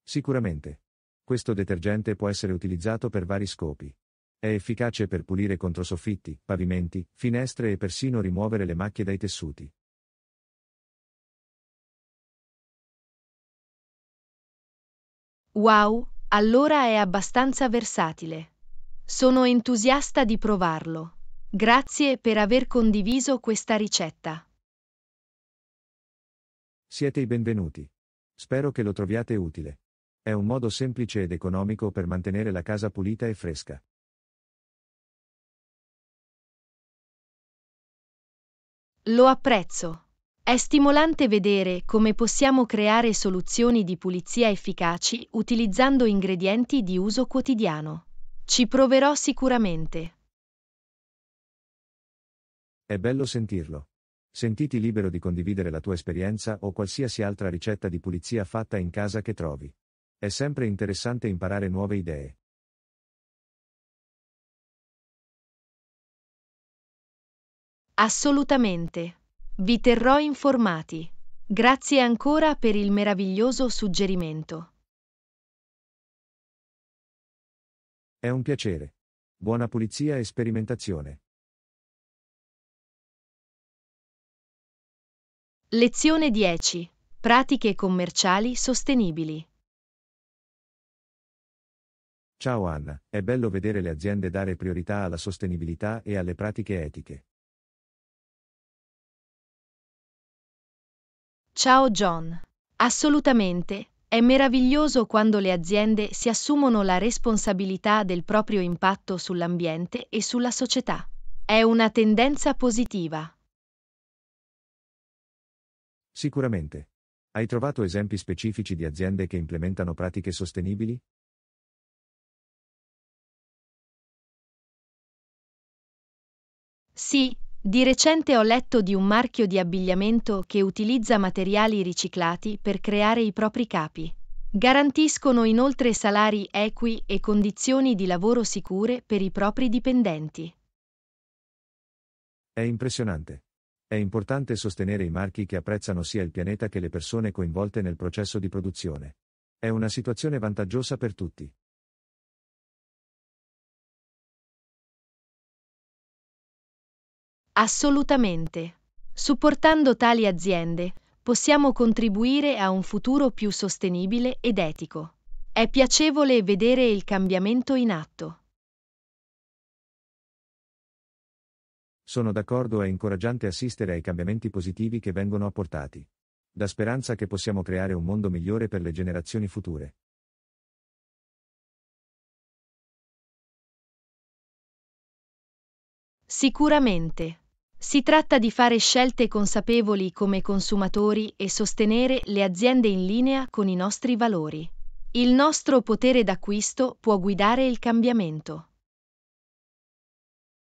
Speaker 2: Sicuramente. Questo detergente può essere utilizzato per vari scopi. È efficace per pulire controsoffitti, pavimenti, finestre e persino rimuovere le macchie dai tessuti.
Speaker 3: Wow, allora è abbastanza versatile. Sono entusiasta di provarlo. Grazie per aver condiviso questa ricetta.
Speaker 2: Siete i benvenuti. Spero che lo troviate utile. È un modo semplice ed economico per mantenere la casa pulita e fresca.
Speaker 3: Lo apprezzo. È stimolante vedere come possiamo creare soluzioni di pulizia efficaci utilizzando ingredienti di uso quotidiano. Ci proverò sicuramente.
Speaker 2: È bello sentirlo. Sentiti libero di condividere la tua esperienza o qualsiasi altra ricetta di pulizia fatta in casa che trovi. È sempre interessante imparare nuove idee.
Speaker 3: Assolutamente. Vi terrò informati. Grazie ancora per il meraviglioso suggerimento.
Speaker 4: È
Speaker 2: un piacere. Buona pulizia e sperimentazione.
Speaker 1: Lezione 10. Pratiche commerciali sostenibili.
Speaker 2: Ciao Anna, è bello vedere le aziende dare priorità alla sostenibilità e alle pratiche etiche.
Speaker 3: Ciao John. Assolutamente, è meraviglioso quando le aziende si assumono la responsabilità del proprio impatto sull'ambiente e sulla società. È una tendenza positiva.
Speaker 2: Sicuramente. Hai trovato esempi
Speaker 4: specifici di aziende che implementano pratiche sostenibili?
Speaker 3: Sì, di recente ho letto di un marchio di abbigliamento che utilizza materiali riciclati per creare i propri capi. Garantiscono inoltre salari equi e condizioni di lavoro sicure per i propri dipendenti.
Speaker 2: È impressionante. È importante sostenere i marchi che apprezzano sia il pianeta che le persone coinvolte nel processo di produzione. È una situazione vantaggiosa per tutti.
Speaker 4: Assolutamente.
Speaker 3: Supportando tali aziende, possiamo contribuire a un futuro più sostenibile ed etico. È piacevole vedere il cambiamento in atto.
Speaker 2: Sono d'accordo, è incoraggiante assistere ai cambiamenti positivi che vengono apportati. Da speranza che possiamo creare un mondo migliore per le generazioni future.
Speaker 3: Sicuramente. Si tratta di fare scelte consapevoli come consumatori e sostenere le aziende in linea con i nostri valori. Il nostro potere d'acquisto può guidare il cambiamento.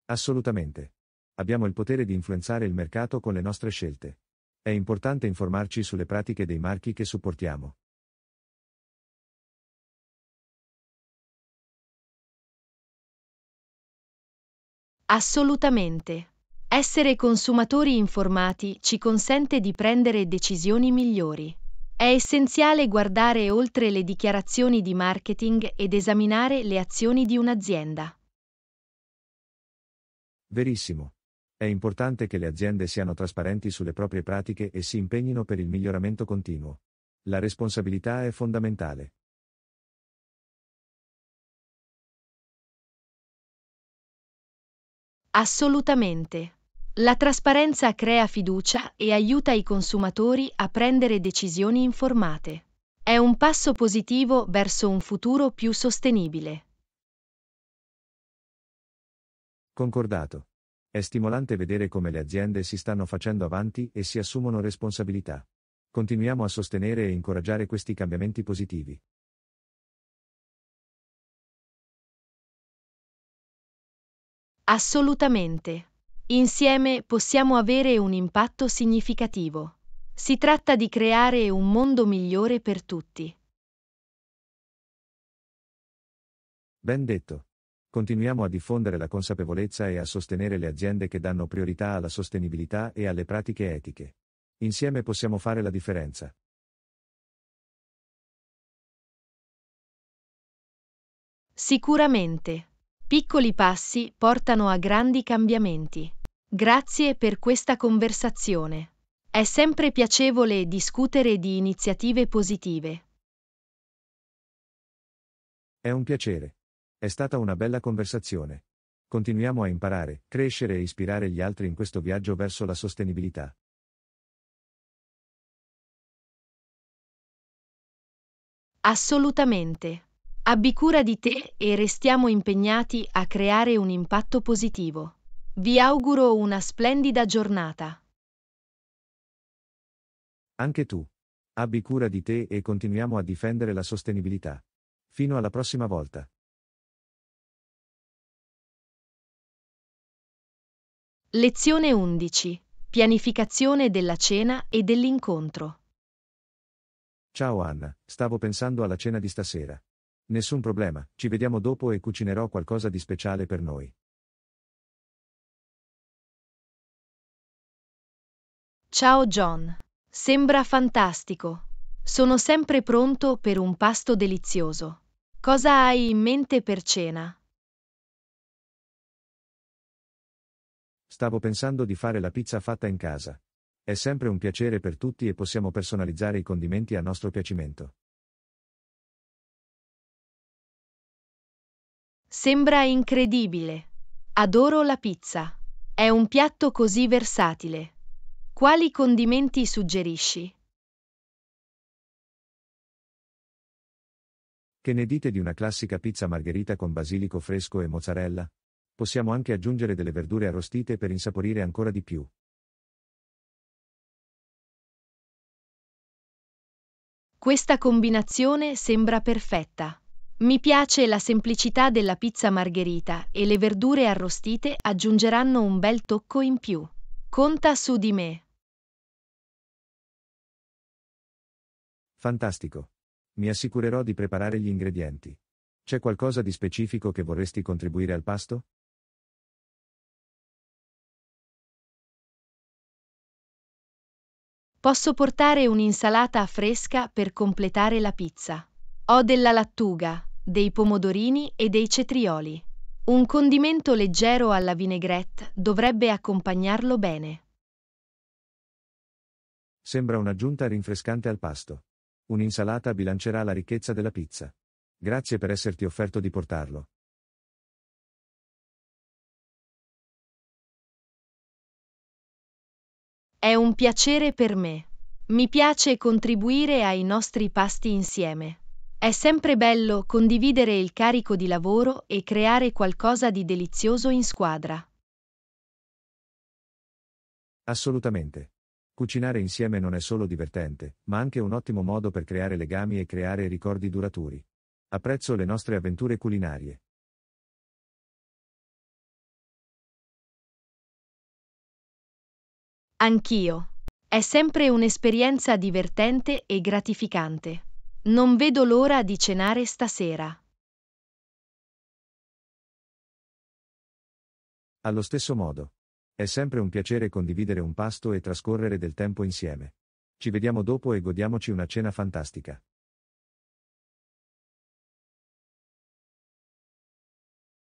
Speaker 2: Assolutamente. Abbiamo il potere di influenzare il mercato con le nostre scelte. È importante informarci sulle pratiche dei marchi che supportiamo.
Speaker 3: Assolutamente. Essere consumatori informati ci consente di prendere decisioni migliori. È essenziale guardare oltre le dichiarazioni di marketing ed esaminare le azioni di un'azienda.
Speaker 2: Verissimo. È importante che le aziende siano trasparenti sulle proprie pratiche e si impegnino per il miglioramento continuo. La responsabilità è fondamentale.
Speaker 3: Assolutamente. La trasparenza crea fiducia e aiuta i consumatori a prendere decisioni informate. È un passo positivo verso un futuro più sostenibile.
Speaker 2: Concordato. È stimolante vedere come le aziende si stanno facendo avanti e si assumono responsabilità. Continuiamo a sostenere e incoraggiare questi cambiamenti positivi.
Speaker 3: Assolutamente. Insieme possiamo avere un impatto significativo. Si tratta di creare un mondo migliore per tutti.
Speaker 2: Ben detto. Continuiamo a diffondere la consapevolezza e a sostenere le aziende che danno priorità alla sostenibilità e alle pratiche etiche. Insieme possiamo fare la differenza.
Speaker 1: Sicuramente.
Speaker 3: Piccoli passi portano a grandi cambiamenti. Grazie per questa conversazione. È sempre piacevole discutere di iniziative positive.
Speaker 2: È un piacere. È stata una bella conversazione. Continuiamo a imparare, crescere e ispirare gli altri in questo viaggio verso la sostenibilità.
Speaker 3: Assolutamente. Abbi cura di te e restiamo impegnati a creare un impatto positivo. Vi auguro una splendida giornata.
Speaker 2: Anche tu. Abbi cura di te e continuiamo a difendere la sostenibilità. Fino alla prossima volta.
Speaker 1: Lezione 11.
Speaker 3: Pianificazione della cena e dell'incontro.
Speaker 2: Ciao Anna, stavo pensando alla cena di stasera. Nessun problema, ci vediamo dopo e cucinerò qualcosa di speciale per noi.
Speaker 3: Ciao John. Sembra fantastico. Sono sempre pronto per un pasto delizioso. Cosa hai in mente per cena?
Speaker 2: Stavo pensando di fare la pizza fatta in casa. È sempre un piacere per tutti e possiamo personalizzare i condimenti a nostro piacimento.
Speaker 3: Sembra incredibile. Adoro la pizza. È un piatto così versatile. Quali condimenti suggerisci?
Speaker 2: Che ne dite di una classica pizza margherita con basilico fresco e mozzarella? Possiamo anche aggiungere delle verdure arrostite per insaporire ancora di più.
Speaker 3: Questa combinazione sembra perfetta. Mi piace la semplicità della pizza margherita e le verdure arrostite aggiungeranno un bel tocco in più. Conta su di me.
Speaker 2: Fantastico. Mi assicurerò di preparare gli ingredienti. C'è qualcosa di specifico che vorresti contribuire al pasto?
Speaker 3: Posso portare un'insalata fresca per completare la pizza. Ho della lattuga dei pomodorini e dei cetrioli. Un condimento leggero alla vinaigrette dovrebbe accompagnarlo bene.
Speaker 2: Sembra un'aggiunta rinfrescante al pasto. Un'insalata bilancerà la ricchezza della pizza. Grazie per esserti offerto di portarlo.
Speaker 3: È un piacere per me. Mi piace contribuire ai nostri pasti insieme. È sempre bello condividere il carico di lavoro e creare qualcosa di delizioso in squadra.
Speaker 2: Assolutamente. Cucinare insieme non è solo divertente, ma anche un ottimo modo per creare legami e creare ricordi duraturi. Apprezzo le nostre avventure culinarie.
Speaker 3: Anch'io. È sempre un'esperienza divertente e gratificante. Non vedo l'ora di cenare stasera.
Speaker 2: Allo stesso modo. È sempre un piacere condividere un pasto e trascorrere del tempo insieme. Ci vediamo dopo e godiamoci una cena fantastica.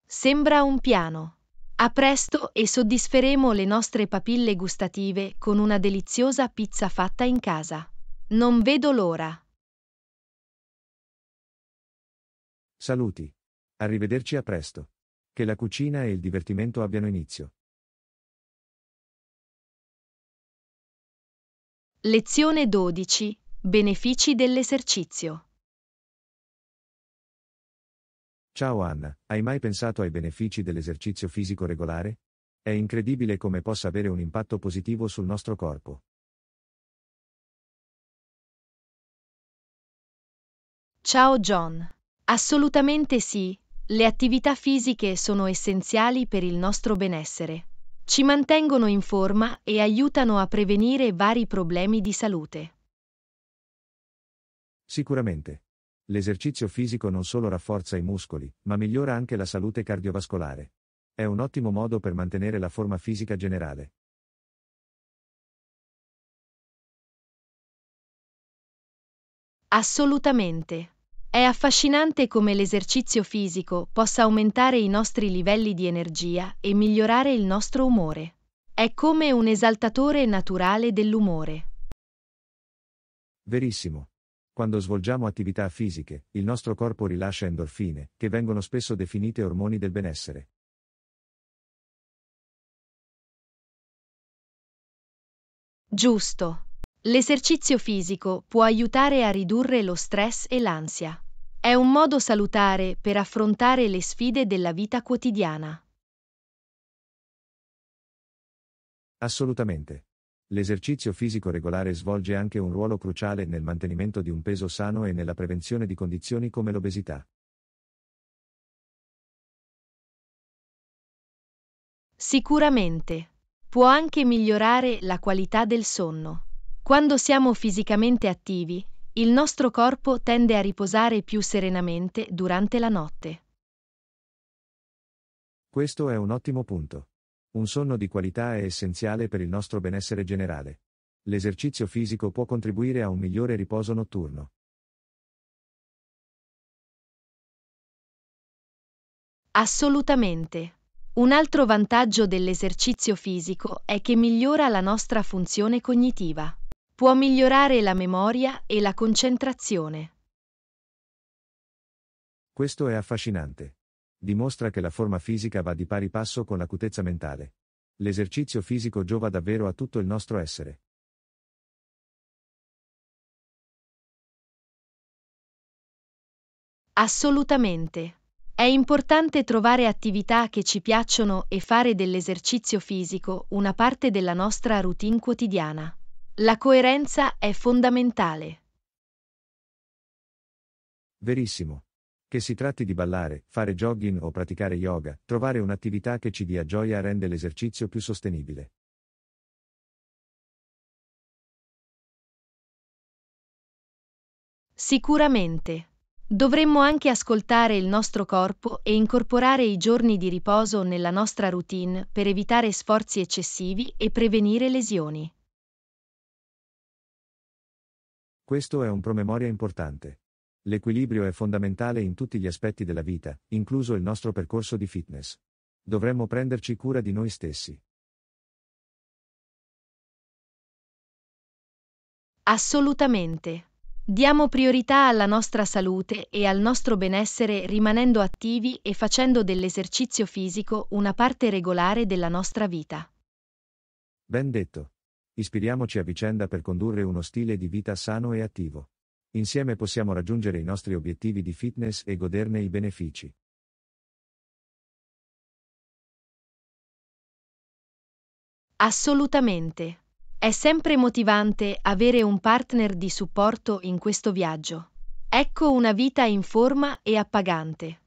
Speaker 3: Sembra un piano. A presto e soddisferemo le nostre papille gustative con una deliziosa pizza fatta in casa. Non vedo l'ora.
Speaker 2: Saluti. Arrivederci a presto. Che la cucina e il divertimento abbiano inizio.
Speaker 1: Lezione 12. Benefici
Speaker 3: dell'esercizio.
Speaker 2: Ciao Anna, hai mai pensato ai benefici dell'esercizio fisico regolare? È incredibile come possa avere un impatto positivo sul nostro corpo.
Speaker 3: Ciao John. Assolutamente sì, le attività fisiche sono essenziali per il nostro benessere. Ci mantengono in forma e aiutano a prevenire vari problemi di salute.
Speaker 2: Sicuramente. L'esercizio fisico non solo rafforza i muscoli, ma migliora anche la salute cardiovascolare. È un ottimo modo per mantenere la forma fisica generale.
Speaker 3: Assolutamente. È affascinante come l'esercizio fisico possa aumentare i nostri livelli di energia e migliorare il nostro umore. È come un esaltatore naturale dell'umore.
Speaker 2: Verissimo. Quando svolgiamo attività fisiche, il nostro corpo rilascia endorfine, che vengono spesso definite ormoni del benessere.
Speaker 3: Giusto. L'esercizio fisico può aiutare a ridurre lo stress e l'ansia. È un modo salutare per affrontare le sfide della vita quotidiana.
Speaker 2: Assolutamente. L'esercizio fisico regolare svolge anche un ruolo cruciale nel mantenimento di un peso sano e nella prevenzione di condizioni come l'obesità.
Speaker 3: Sicuramente. Può anche migliorare la qualità del sonno. Quando siamo fisicamente attivi, il nostro corpo tende a riposare più serenamente durante la notte.
Speaker 2: Questo è un ottimo punto. Un sonno di qualità è essenziale per il nostro benessere generale. L'esercizio fisico può contribuire a un migliore riposo notturno.
Speaker 3: Assolutamente. Un altro vantaggio dell'esercizio fisico è che migliora la nostra funzione cognitiva può migliorare la memoria e la concentrazione.
Speaker 2: Questo è affascinante. Dimostra che la forma fisica va di pari passo con l'acutezza mentale. L'esercizio fisico giova davvero a tutto il nostro essere.
Speaker 3: Assolutamente. È importante trovare attività che ci piacciono e fare dell'esercizio fisico una parte della nostra routine quotidiana. La coerenza è fondamentale.
Speaker 2: Verissimo. Che si tratti di ballare, fare jogging o praticare yoga, trovare un'attività che ci dia gioia rende l'esercizio più sostenibile.
Speaker 3: Sicuramente. Dovremmo anche ascoltare il nostro corpo e incorporare i giorni di riposo nella nostra routine per evitare sforzi eccessivi e prevenire lesioni.
Speaker 2: Questo è un promemoria importante. L'equilibrio è fondamentale in tutti gli aspetti della vita, incluso il nostro percorso di fitness. Dovremmo prenderci cura di noi stessi.
Speaker 3: Assolutamente. Diamo priorità alla nostra salute e al nostro benessere rimanendo attivi e facendo dell'esercizio fisico una parte regolare della nostra vita.
Speaker 2: Ben detto. Ispiriamoci a vicenda per condurre uno stile di vita sano e attivo. Insieme possiamo raggiungere i nostri obiettivi di fitness e goderne i benefici.
Speaker 3: Assolutamente. È sempre motivante avere un partner di supporto in questo viaggio. Ecco una vita in forma e appagante.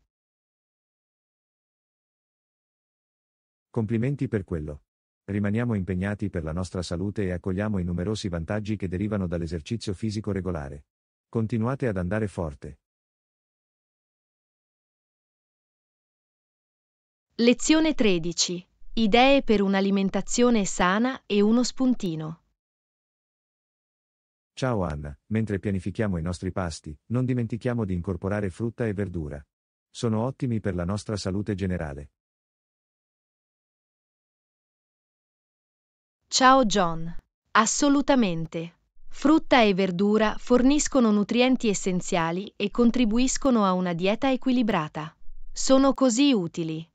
Speaker 2: Complimenti per quello rimaniamo impegnati per la nostra salute e accogliamo i numerosi vantaggi che derivano dall'esercizio fisico regolare. Continuate ad andare forte.
Speaker 3: Lezione 13. Idee per un'alimentazione sana e uno spuntino.
Speaker 2: Ciao Anna, mentre pianifichiamo i nostri pasti, non dimentichiamo di incorporare frutta e verdura. Sono ottimi per la nostra salute generale.
Speaker 1: Ciao
Speaker 3: John. Assolutamente. Frutta e verdura forniscono nutrienti essenziali e contribuiscono a una dieta equilibrata. Sono così utili.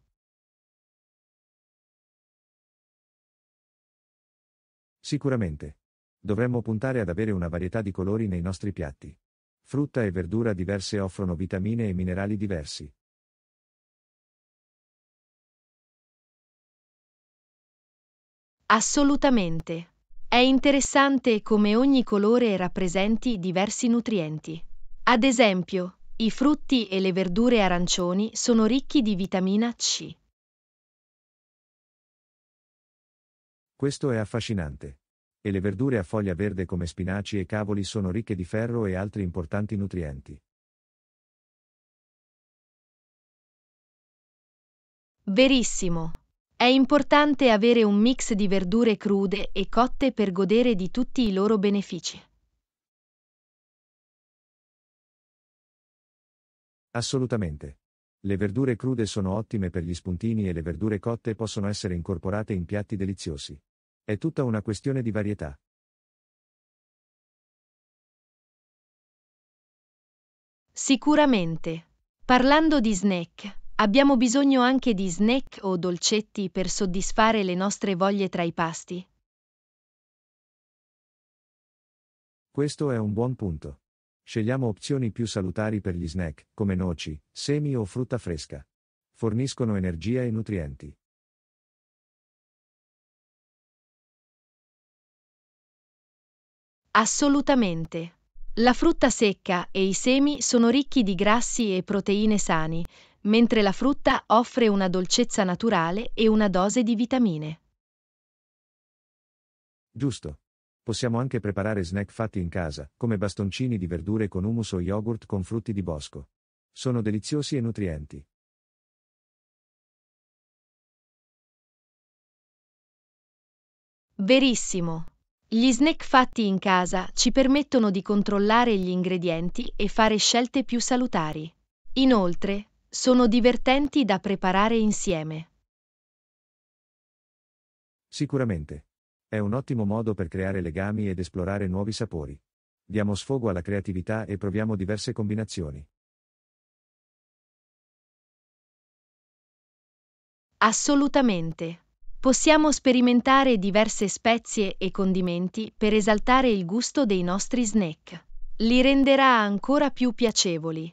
Speaker 2: Sicuramente. Dovremmo puntare ad avere una varietà di colori nei nostri piatti. Frutta e verdura diverse offrono vitamine e minerali diversi.
Speaker 3: Assolutamente. È interessante come ogni colore rappresenti diversi nutrienti. Ad esempio, i frutti e le verdure arancioni sono ricchi di vitamina C.
Speaker 2: Questo è affascinante. E le verdure a foglia verde come spinaci e cavoli sono ricche di ferro e altri importanti nutrienti.
Speaker 3: Verissimo. È importante avere un mix di verdure crude e cotte per godere di tutti i loro benefici.
Speaker 2: Assolutamente. Le verdure crude sono ottime per gli spuntini e le verdure cotte possono essere incorporate in piatti deliziosi. È tutta una questione di varietà.
Speaker 3: Sicuramente. Parlando di snack, Abbiamo bisogno anche di snack o dolcetti per soddisfare le nostre voglie tra i pasti.
Speaker 2: Questo è un buon punto. Scegliamo opzioni più salutari per gli snack, come noci, semi o frutta fresca. Forniscono energia e nutrienti.
Speaker 3: Assolutamente. La frutta secca e i semi sono ricchi di grassi e proteine sani, mentre la frutta offre una dolcezza naturale e una dose di vitamine.
Speaker 2: Giusto. Possiamo anche preparare snack fatti in casa, come bastoncini di verdure con hummus o yogurt con frutti di bosco. Sono deliziosi e nutrienti.
Speaker 4: Verissimo.
Speaker 3: Gli snack fatti in casa ci permettono di controllare gli ingredienti e fare scelte più salutari. Inoltre, sono divertenti da preparare insieme.
Speaker 2: Sicuramente. È un ottimo modo per creare legami ed esplorare nuovi sapori. Diamo sfogo alla creatività e proviamo diverse combinazioni.
Speaker 3: Assolutamente. Possiamo sperimentare diverse spezie e condimenti per esaltare il gusto dei nostri snack. Li renderà ancora più piacevoli.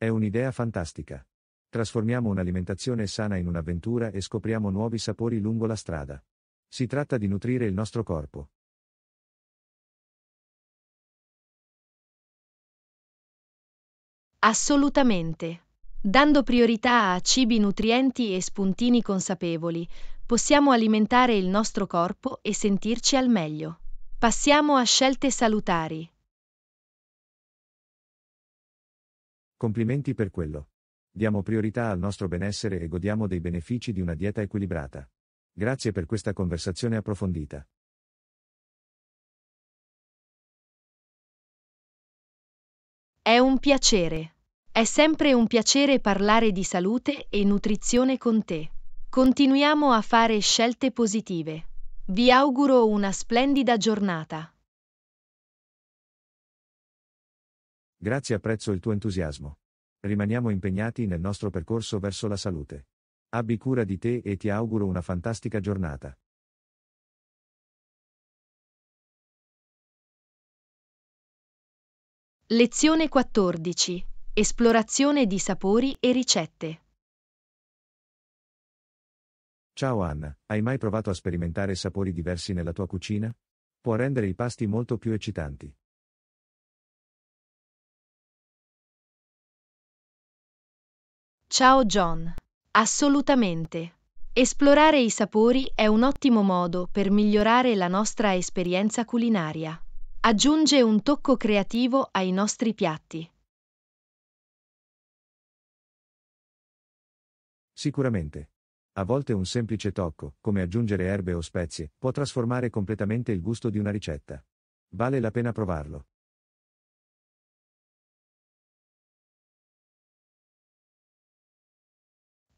Speaker 2: È un'idea fantastica. Trasformiamo un'alimentazione sana in un'avventura e scopriamo nuovi sapori lungo la strada. Si tratta di nutrire il nostro corpo.
Speaker 3: Assolutamente. Dando priorità a cibi nutrienti e spuntini consapevoli, possiamo alimentare il nostro corpo e sentirci al meglio. Passiamo a scelte salutari.
Speaker 2: Complimenti per quello. Diamo priorità al nostro benessere e godiamo dei benefici di una dieta equilibrata. Grazie per questa conversazione approfondita.
Speaker 3: È un piacere. È sempre un piacere parlare di salute e nutrizione con te. Continuiamo a fare scelte positive. Vi auguro una splendida giornata.
Speaker 2: Grazie apprezzo il tuo entusiasmo. Rimaniamo impegnati nel nostro percorso verso la salute. Abbi cura di te e ti auguro una fantastica giornata.
Speaker 1: Lezione 14.
Speaker 3: Esplorazione di sapori e ricette.
Speaker 2: Ciao Anna, hai mai provato a sperimentare sapori diversi nella tua cucina? Può rendere i pasti molto più eccitanti.
Speaker 3: Ciao John. Assolutamente. Esplorare i sapori è un ottimo modo per migliorare la nostra esperienza culinaria. Aggiunge un tocco creativo ai nostri piatti.
Speaker 2: Sicuramente. A volte un semplice tocco, come aggiungere erbe o spezie, può trasformare completamente il gusto di una ricetta. Vale la pena provarlo.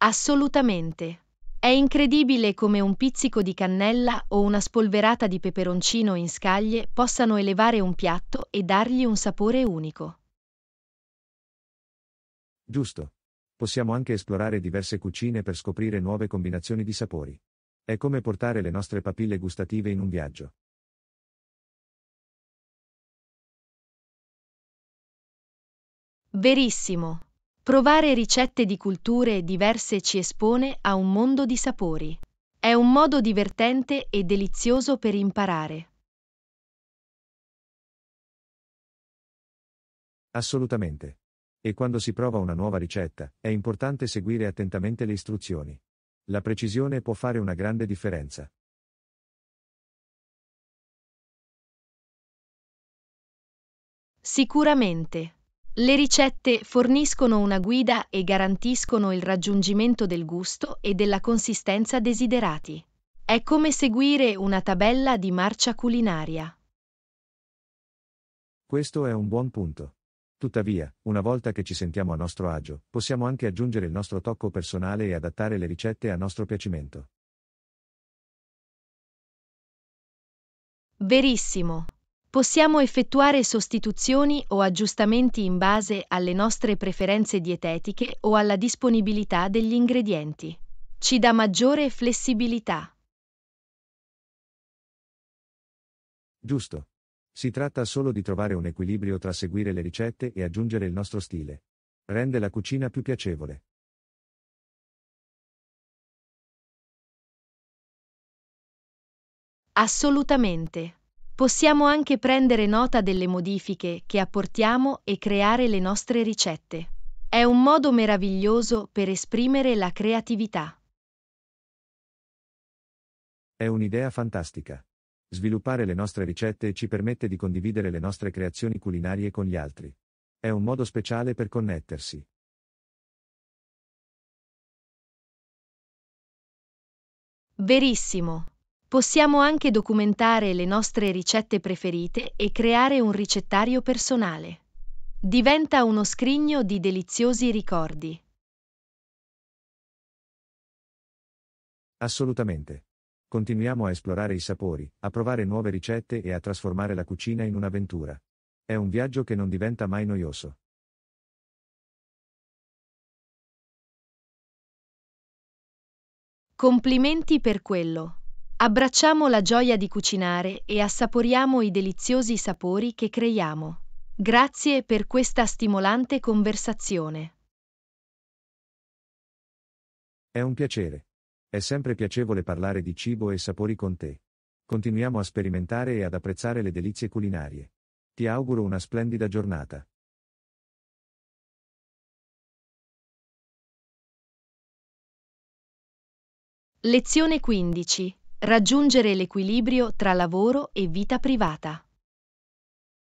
Speaker 3: Assolutamente. È incredibile come un pizzico di cannella o una spolverata di peperoncino in scaglie possano elevare un piatto e dargli un sapore unico.
Speaker 2: Giusto. Possiamo anche esplorare diverse cucine per scoprire nuove combinazioni di sapori. È come portare le nostre papille gustative in un viaggio.
Speaker 3: Verissimo. Provare ricette di culture diverse ci espone a un mondo di sapori. È un modo divertente e delizioso per imparare.
Speaker 2: Assolutamente. E quando si prova una nuova ricetta, è importante seguire attentamente le istruzioni. La precisione può fare una grande differenza.
Speaker 3: Sicuramente. Le ricette forniscono una guida e garantiscono il raggiungimento del gusto e della consistenza desiderati. È come seguire una tabella di marcia culinaria.
Speaker 2: Questo è un buon punto. Tuttavia, una volta che ci sentiamo a nostro agio, possiamo anche aggiungere il nostro tocco personale e adattare le ricette a nostro piacimento.
Speaker 3: Verissimo. Possiamo effettuare sostituzioni o aggiustamenti in base alle nostre preferenze dietetiche o alla disponibilità degli ingredienti. Ci dà maggiore flessibilità.
Speaker 2: Giusto. Si tratta solo di trovare un equilibrio tra seguire le ricette e aggiungere il nostro stile. Rende la cucina più piacevole.
Speaker 3: Assolutamente. Possiamo anche prendere nota delle modifiche che apportiamo e creare le nostre ricette. È un modo meraviglioso per esprimere la creatività.
Speaker 2: È un'idea fantastica. Sviluppare le nostre ricette ci permette di condividere le nostre creazioni culinarie con gli altri. È un modo speciale per connettersi.
Speaker 3: Verissimo. Possiamo anche documentare le nostre ricette preferite e creare un ricettario personale. Diventa uno scrigno di deliziosi ricordi.
Speaker 2: Assolutamente. Continuiamo a esplorare i sapori, a provare nuove ricette e a trasformare la cucina in un'avventura. È un viaggio che non diventa mai noioso.
Speaker 3: Complimenti per quello. Abbracciamo la gioia di cucinare e assaporiamo i deliziosi sapori che creiamo. Grazie per questa stimolante conversazione.
Speaker 2: È un piacere. È sempre piacevole parlare di cibo e sapori con te. Continuiamo a sperimentare e ad apprezzare le delizie culinarie. Ti auguro una splendida giornata.
Speaker 3: Lezione 15 Raggiungere l'equilibrio tra lavoro e vita privata.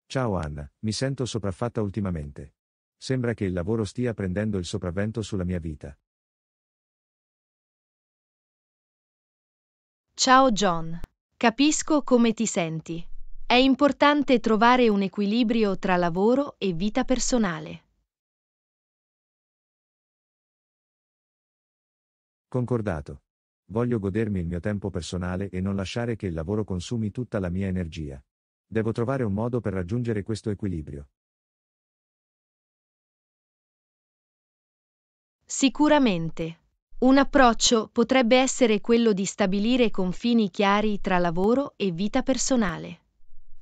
Speaker 2: Ciao Anna, mi sento sopraffatta ultimamente. Sembra che il lavoro stia prendendo il sopravvento sulla mia vita.
Speaker 3: Ciao John, capisco come ti senti. È importante trovare un equilibrio tra lavoro e vita personale.
Speaker 2: Concordato. Voglio godermi il mio tempo personale e non lasciare che il lavoro consumi tutta la mia energia. Devo trovare un modo per raggiungere questo equilibrio.
Speaker 3: Sicuramente. Un approccio potrebbe essere quello di stabilire confini chiari tra lavoro e vita personale.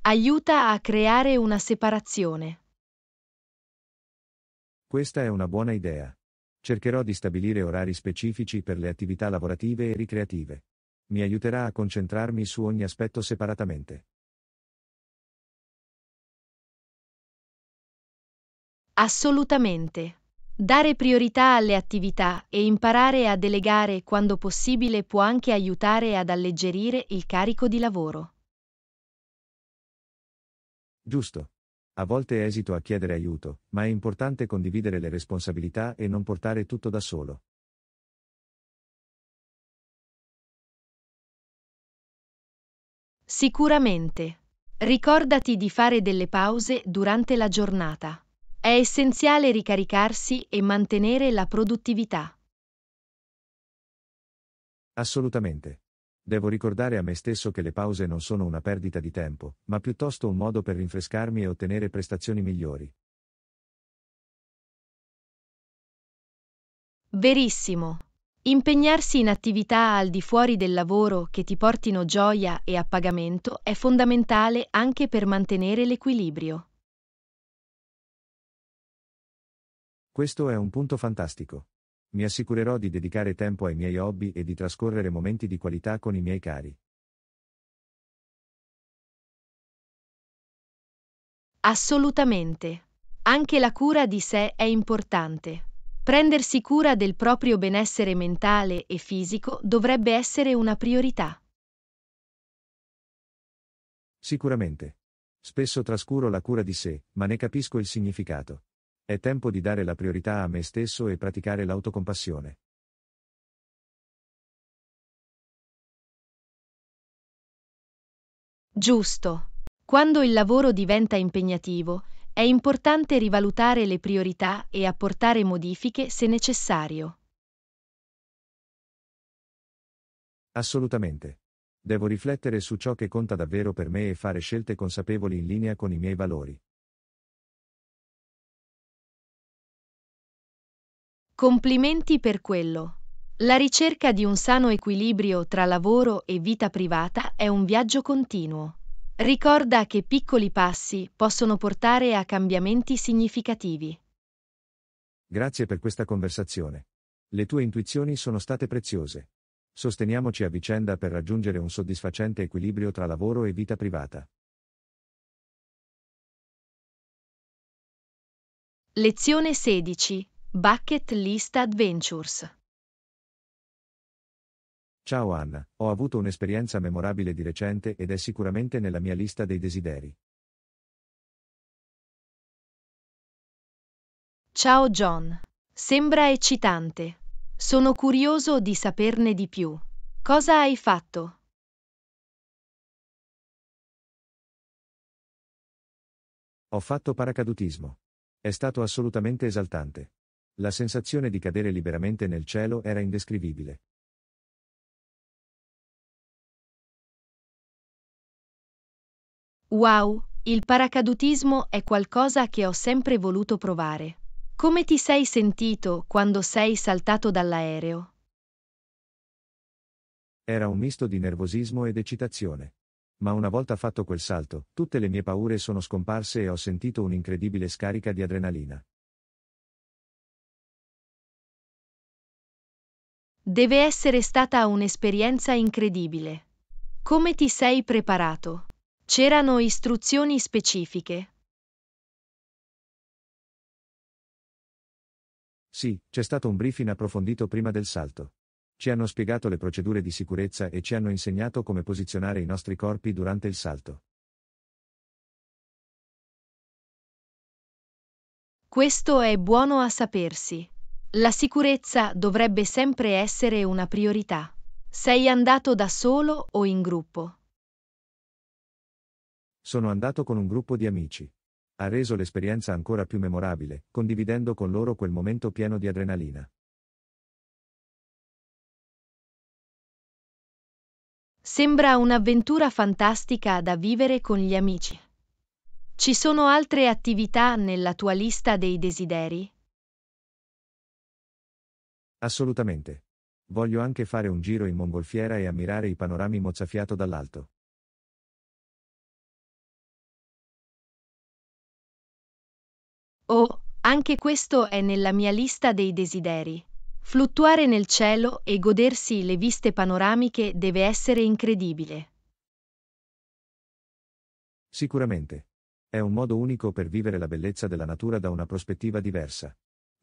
Speaker 3: Aiuta a creare una separazione.
Speaker 2: Questa è una buona idea. Cercherò di stabilire orari specifici per le attività lavorative e ricreative. Mi aiuterà a concentrarmi su ogni aspetto separatamente.
Speaker 3: Assolutamente. Dare priorità alle attività e imparare a delegare quando possibile può anche aiutare ad alleggerire il carico di lavoro.
Speaker 2: Giusto. A volte esito a chiedere aiuto, ma è importante condividere le responsabilità e non portare tutto da solo.
Speaker 3: Sicuramente. Ricordati di fare delle pause durante la giornata. È essenziale ricaricarsi e mantenere la produttività.
Speaker 2: Assolutamente. Devo ricordare a me stesso che le pause non sono una perdita di tempo, ma piuttosto un modo per rinfrescarmi e ottenere prestazioni migliori.
Speaker 3: Verissimo. Impegnarsi in attività al di fuori del lavoro che ti portino gioia e appagamento è fondamentale anche per mantenere l'equilibrio.
Speaker 2: Questo è un punto fantastico. Mi assicurerò di dedicare tempo ai miei hobby e di trascorrere momenti di qualità con i miei cari.
Speaker 3: Assolutamente. Anche la cura di sé è importante. Prendersi cura del proprio benessere mentale e fisico dovrebbe essere una priorità.
Speaker 2: Sicuramente. Spesso trascuro la cura di sé, ma ne capisco il significato. È tempo di dare la priorità a me stesso e praticare l'autocompassione.
Speaker 3: Giusto. Quando il lavoro diventa impegnativo, è importante rivalutare le priorità e apportare modifiche se necessario.
Speaker 2: Assolutamente. Devo riflettere su ciò che conta davvero per me e fare scelte consapevoli in linea con i miei valori.
Speaker 3: Complimenti per quello. La ricerca di un sano equilibrio tra lavoro e vita privata è un viaggio continuo. Ricorda che piccoli passi possono portare a cambiamenti significativi.
Speaker 2: Grazie per questa conversazione. Le tue intuizioni sono state preziose. Sosteniamoci a vicenda per raggiungere un soddisfacente equilibrio tra lavoro e vita privata.
Speaker 1: Lezione 16.
Speaker 3: Bucket List Adventures.
Speaker 2: Ciao Anna, ho avuto un'esperienza memorabile di recente ed è sicuramente nella mia lista dei desideri.
Speaker 1: Ciao
Speaker 3: John. Sembra eccitante. Sono curioso di saperne di più. Cosa hai fatto?
Speaker 2: Ho fatto paracadutismo. È stato assolutamente esaltante. La sensazione di cadere liberamente nel cielo era indescrivibile.
Speaker 3: Wow, il paracadutismo è qualcosa che ho sempre voluto provare. Come ti sei sentito quando sei saltato dall'aereo?
Speaker 2: Era un misto di nervosismo ed eccitazione. Ma una volta fatto quel salto, tutte le mie paure sono scomparse e ho sentito un'incredibile scarica di adrenalina.
Speaker 3: Deve essere stata un'esperienza incredibile. Come ti sei preparato? C'erano istruzioni specifiche?
Speaker 2: Sì, c'è stato un briefing approfondito prima del salto. Ci hanno spiegato le procedure di sicurezza e ci hanno insegnato come posizionare i nostri corpi durante il salto.
Speaker 1: Questo è buono a
Speaker 3: sapersi. La sicurezza dovrebbe sempre essere una priorità. Sei andato da solo o in gruppo?
Speaker 2: Sono andato con un gruppo di amici. Ha reso l'esperienza ancora più memorabile, condividendo con loro quel momento pieno di adrenalina.
Speaker 3: Sembra un'avventura fantastica da vivere con gli amici. Ci sono altre attività nella tua lista dei desideri?
Speaker 2: Assolutamente. Voglio anche fare un giro in mongolfiera e ammirare i panorami mozzafiato dall'alto.
Speaker 3: Oh, anche questo è nella mia lista dei desideri. Fluttuare nel cielo e godersi le viste panoramiche deve essere incredibile.
Speaker 2: Sicuramente. È un modo unico per vivere la bellezza della natura da una prospettiva diversa.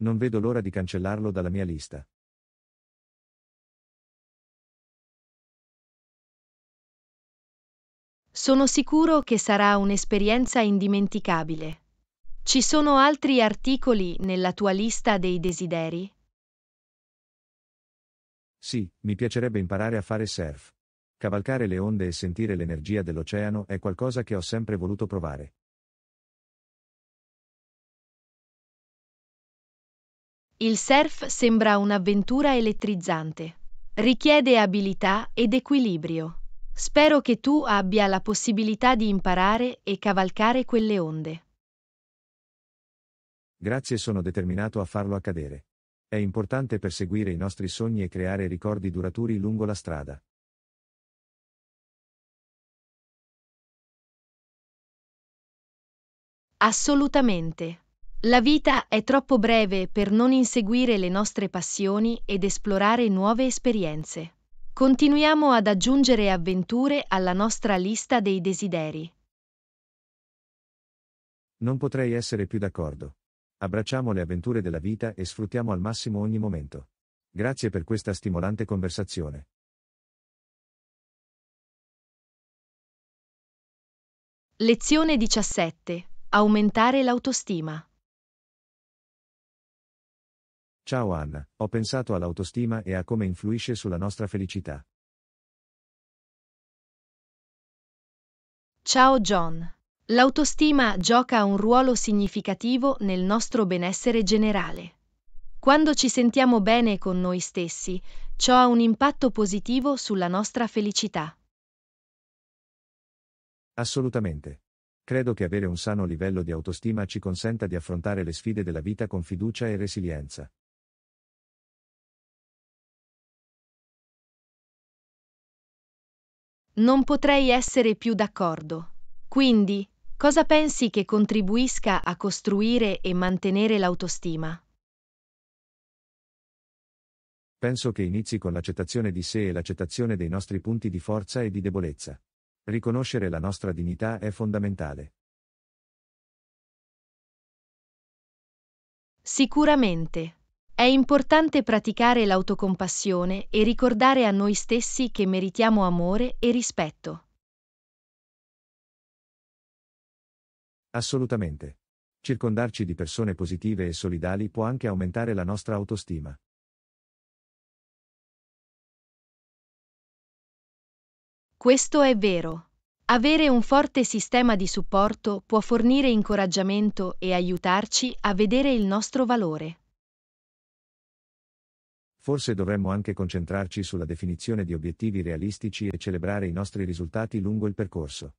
Speaker 2: Non vedo l'ora di cancellarlo dalla mia lista.
Speaker 3: Sono sicuro che sarà un'esperienza indimenticabile. Ci sono altri articoli nella tua lista dei desideri?
Speaker 2: Sì, mi piacerebbe imparare a fare surf. Cavalcare le onde e sentire l'energia dell'oceano è qualcosa che ho sempre voluto provare.
Speaker 3: Il surf sembra un'avventura elettrizzante. Richiede abilità ed equilibrio. Spero che tu abbia la possibilità di imparare e cavalcare quelle onde.
Speaker 2: Grazie sono determinato a farlo accadere. È importante perseguire i nostri sogni e creare ricordi duraturi lungo la strada.
Speaker 3: Assolutamente. La vita è troppo breve per non inseguire le nostre passioni ed esplorare nuove esperienze. Continuiamo ad aggiungere avventure alla nostra lista dei desideri.
Speaker 2: Non potrei essere più d'accordo. Abbracciamo le avventure della vita e sfruttiamo al massimo ogni momento. Grazie per questa stimolante conversazione.
Speaker 1: Lezione
Speaker 3: 17. Aumentare l'autostima.
Speaker 2: Ciao Anna, ho pensato all'autostima e a come influisce sulla nostra felicità.
Speaker 3: Ciao John. L'autostima gioca un ruolo significativo nel nostro benessere generale. Quando ci sentiamo bene con noi stessi, ciò ha un impatto positivo sulla nostra felicità.
Speaker 2: Assolutamente. Credo che avere un sano livello di autostima ci consenta di affrontare le sfide della vita con fiducia e resilienza.
Speaker 3: Non potrei essere più d'accordo. Quindi, cosa pensi che contribuisca a costruire e mantenere l'autostima?
Speaker 2: Penso che inizi con l'accettazione di sé e l'accettazione dei nostri punti di forza e di debolezza. Riconoscere la nostra dignità è fondamentale.
Speaker 1: Sicuramente.
Speaker 3: È importante praticare l'autocompassione e ricordare a noi stessi che meritiamo amore e rispetto.
Speaker 2: Assolutamente. Circondarci di persone positive e solidali può anche aumentare la nostra autostima.
Speaker 3: Questo è vero. Avere un forte sistema di supporto può fornire incoraggiamento e aiutarci a vedere il nostro valore.
Speaker 2: Forse dovremmo anche concentrarci sulla definizione di obiettivi realistici e celebrare i nostri risultati lungo il percorso.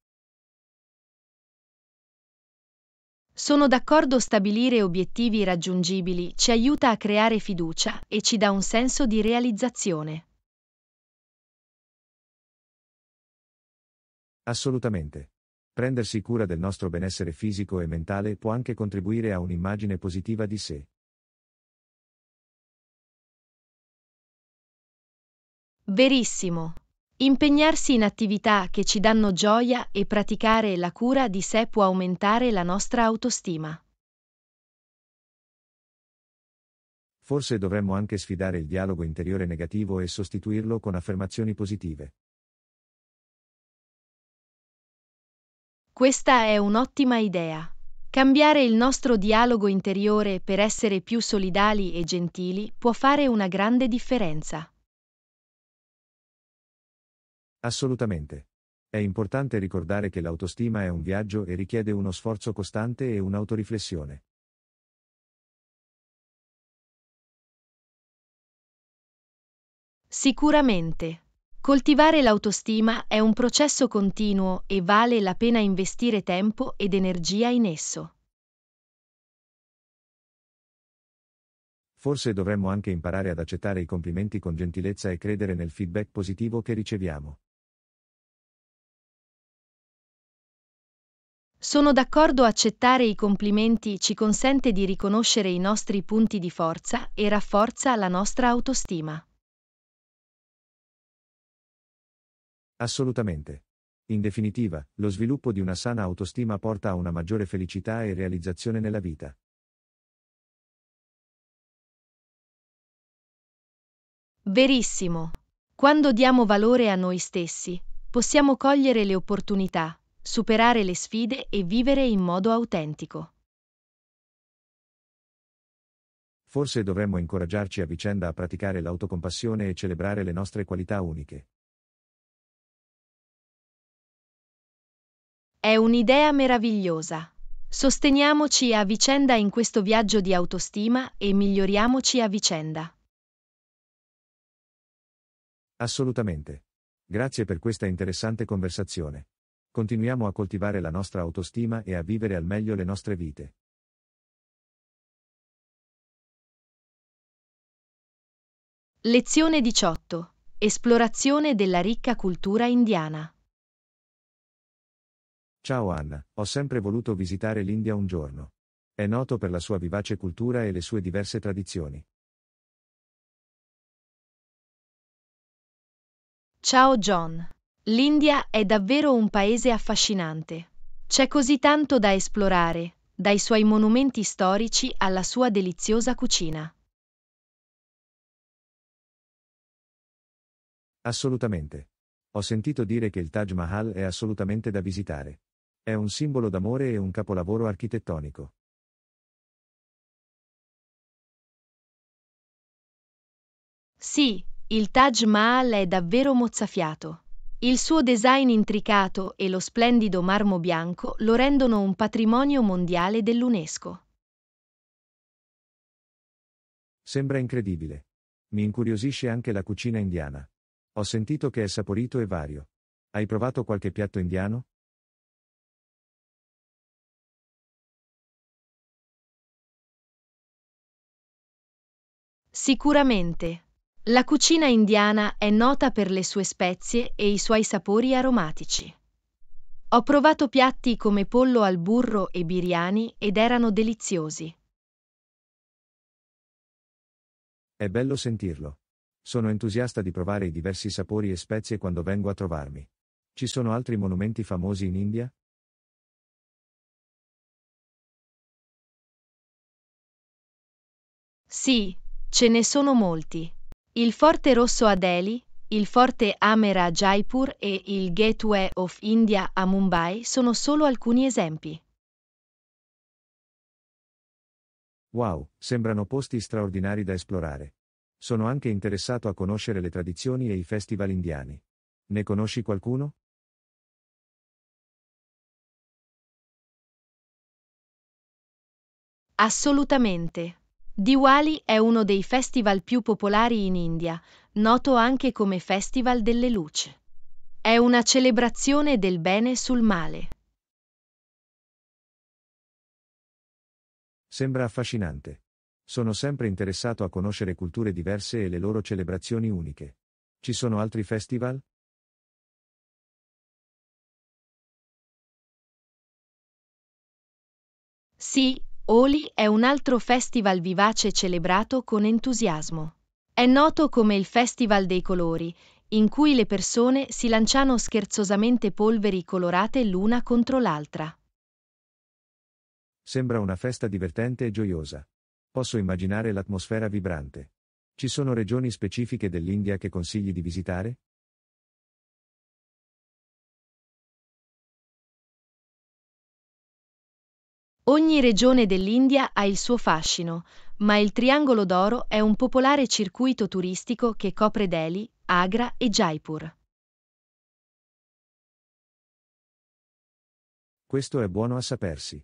Speaker 3: Sono d'accordo stabilire obiettivi raggiungibili ci aiuta a creare fiducia e ci dà un senso di realizzazione.
Speaker 2: Assolutamente. Prendersi cura del nostro benessere fisico e mentale può anche contribuire a un'immagine positiva di sé.
Speaker 1: Verissimo.
Speaker 3: Impegnarsi in attività che ci danno gioia e praticare la cura di sé può aumentare la nostra autostima.
Speaker 2: Forse dovremmo anche sfidare il dialogo interiore negativo e sostituirlo con affermazioni positive.
Speaker 3: Questa è un'ottima idea. Cambiare il nostro dialogo interiore per essere più solidali e gentili può fare una grande differenza.
Speaker 2: Assolutamente. È importante ricordare che l'autostima è un viaggio e richiede uno sforzo costante e un'autoriflessione.
Speaker 3: Sicuramente. Coltivare l'autostima è un processo continuo e vale la pena investire tempo ed energia in esso.
Speaker 2: Forse dovremmo anche imparare ad accettare i complimenti con gentilezza e credere nel feedback positivo che riceviamo.
Speaker 3: Sono d'accordo accettare i complimenti ci consente di riconoscere i nostri punti di forza e rafforza la nostra autostima.
Speaker 2: Assolutamente. In definitiva, lo sviluppo di una sana autostima porta a una maggiore felicità e realizzazione nella vita.
Speaker 3: Verissimo. Quando diamo valore a noi stessi, possiamo cogliere le opportunità, superare le sfide e vivere in modo autentico.
Speaker 2: Forse dovremmo incoraggiarci a vicenda a praticare l'autocompassione e celebrare le nostre qualità uniche.
Speaker 3: È un'idea meravigliosa. Sosteniamoci a vicenda in questo viaggio di autostima e miglioriamoci a vicenda.
Speaker 2: Assolutamente. Grazie per questa interessante conversazione continuiamo a coltivare la nostra autostima e a vivere al meglio le nostre vite.
Speaker 1: Lezione 18. Esplorazione
Speaker 3: della ricca cultura indiana.
Speaker 2: Ciao Anna, ho sempre voluto visitare l'India un giorno. È noto per la sua vivace cultura e le sue diverse tradizioni.
Speaker 3: Ciao John. L'India è davvero un paese affascinante. C'è così tanto da esplorare, dai suoi monumenti storici alla sua deliziosa cucina.
Speaker 2: Assolutamente. Ho sentito dire che il Taj Mahal è assolutamente da visitare. È un simbolo d'amore e un capolavoro architettonico.
Speaker 3: Sì, il Taj Mahal è davvero mozzafiato. Il suo design intricato e lo splendido marmo bianco lo rendono un patrimonio mondiale dell'UNESCO.
Speaker 2: Sembra incredibile. Mi incuriosisce anche la cucina indiana. Ho sentito che è saporito e vario. Hai provato qualche piatto indiano?
Speaker 3: Sicuramente. La cucina indiana è nota per le sue spezie e i suoi sapori aromatici. Ho provato piatti come pollo al burro e biryani ed erano deliziosi.
Speaker 2: È bello sentirlo. Sono entusiasta di provare i diversi sapori e spezie quando vengo a trovarmi. Ci sono altri monumenti famosi in India?
Speaker 3: Sì, ce ne sono molti il Forte Rosso a Delhi, il Forte Amer a Jaipur e il Gateway of India a Mumbai sono solo alcuni esempi.
Speaker 2: Wow, sembrano posti straordinari da esplorare. Sono anche interessato a conoscere le tradizioni e i festival indiani. Ne conosci qualcuno?
Speaker 3: Assolutamente. Diwali è uno dei festival più popolari in India, noto anche come Festival delle Luci. È una celebrazione del bene sul male.
Speaker 2: Sembra affascinante. Sono sempre interessato a conoscere culture diverse e le loro celebrazioni uniche. Ci sono altri festival?
Speaker 3: Sì, Oli è un altro festival vivace celebrato con entusiasmo. È noto come il Festival dei Colori, in cui le persone si lanciano scherzosamente polveri colorate l'una contro l'altra.
Speaker 2: Sembra una festa divertente e gioiosa. Posso immaginare l'atmosfera vibrante. Ci sono regioni specifiche dell'India che consigli di visitare?
Speaker 3: Ogni regione dell'India ha il suo fascino, ma il Triangolo d'Oro è un popolare circuito turistico che copre Delhi, Agra e Jaipur.
Speaker 2: Questo è buono a sapersi.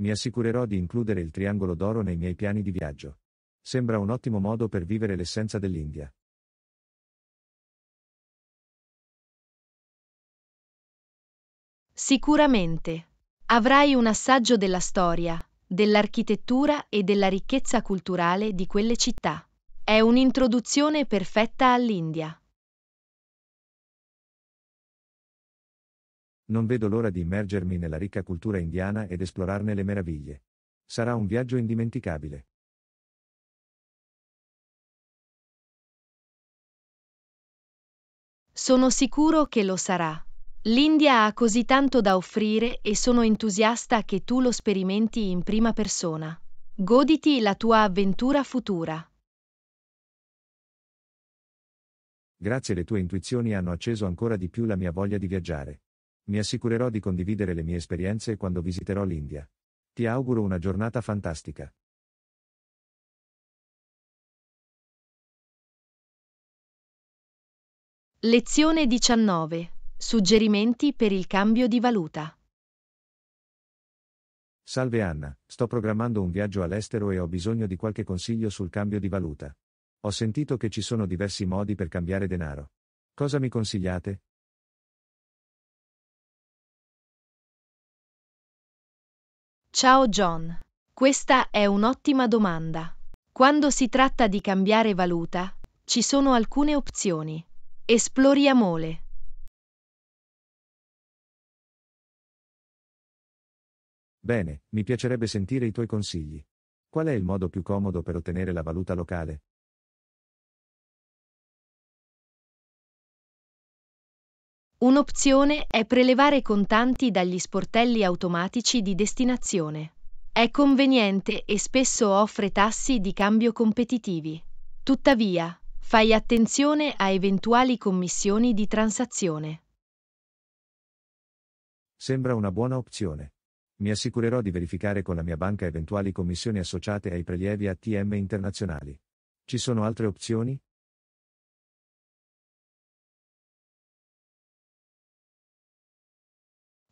Speaker 2: Mi assicurerò di includere il Triangolo d'Oro nei miei piani di viaggio. Sembra un ottimo modo per vivere l'essenza dell'India.
Speaker 3: Sicuramente. Avrai un assaggio della storia, dell'architettura e della ricchezza culturale di quelle città. È un'introduzione perfetta all'India.
Speaker 2: Non vedo l'ora di immergermi nella ricca cultura indiana ed esplorarne le meraviglie. Sarà un viaggio indimenticabile.
Speaker 4: Sono
Speaker 3: sicuro che lo sarà. L'India ha così tanto da offrire e sono entusiasta che tu lo sperimenti in prima persona. Goditi la tua avventura futura.
Speaker 2: Grazie alle tue intuizioni hanno acceso ancora di più la mia voglia di viaggiare. Mi assicurerò di condividere le mie esperienze quando visiterò l'India. Ti auguro una giornata fantastica.
Speaker 1: Lezione
Speaker 3: 19 Suggerimenti per il cambio di valuta.
Speaker 2: Salve Anna, sto programmando un viaggio all'estero e ho bisogno di qualche consiglio sul cambio di valuta. Ho sentito che ci sono diversi modi per cambiare denaro. Cosa mi consigliate?
Speaker 3: Ciao John. Questa è un'ottima domanda. Quando si tratta di cambiare valuta, ci sono alcune opzioni. Esploriamole.
Speaker 4: Bene, mi piacerebbe sentire i tuoi consigli. Qual è il modo più comodo per ottenere la valuta
Speaker 2: locale?
Speaker 3: Un'opzione è prelevare contanti dagli sportelli automatici di destinazione. È conveniente e spesso offre tassi di cambio competitivi. Tuttavia, fai attenzione a eventuali commissioni di transazione.
Speaker 2: Sembra una buona opzione. Mi assicurerò di verificare con la mia banca eventuali commissioni associate ai prelievi ATM internazionali. Ci sono altre opzioni?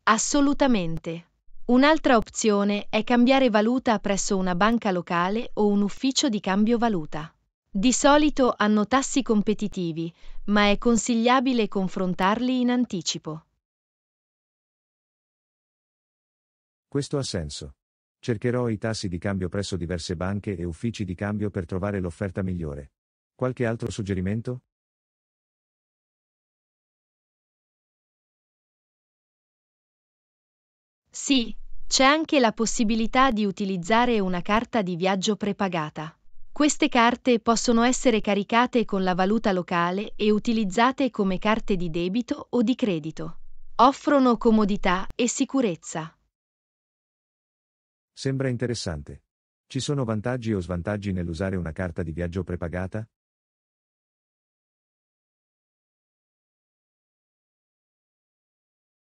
Speaker 3: Assolutamente. Un'altra opzione è cambiare valuta presso una banca locale o un ufficio di cambio valuta. Di solito hanno tassi competitivi, ma è consigliabile confrontarli in anticipo.
Speaker 2: Questo ha senso. Cercherò i tassi di cambio presso diverse banche e uffici di cambio per trovare l'offerta migliore. Qualche altro suggerimento?
Speaker 4: Sì,
Speaker 3: c'è anche la possibilità di utilizzare una carta di viaggio prepagata. Queste carte possono essere caricate con la valuta locale e utilizzate come carte di debito o di credito. Offrono comodità e sicurezza.
Speaker 2: Sembra interessante. Ci sono vantaggi o svantaggi nell'usare una
Speaker 4: carta di viaggio prepagata?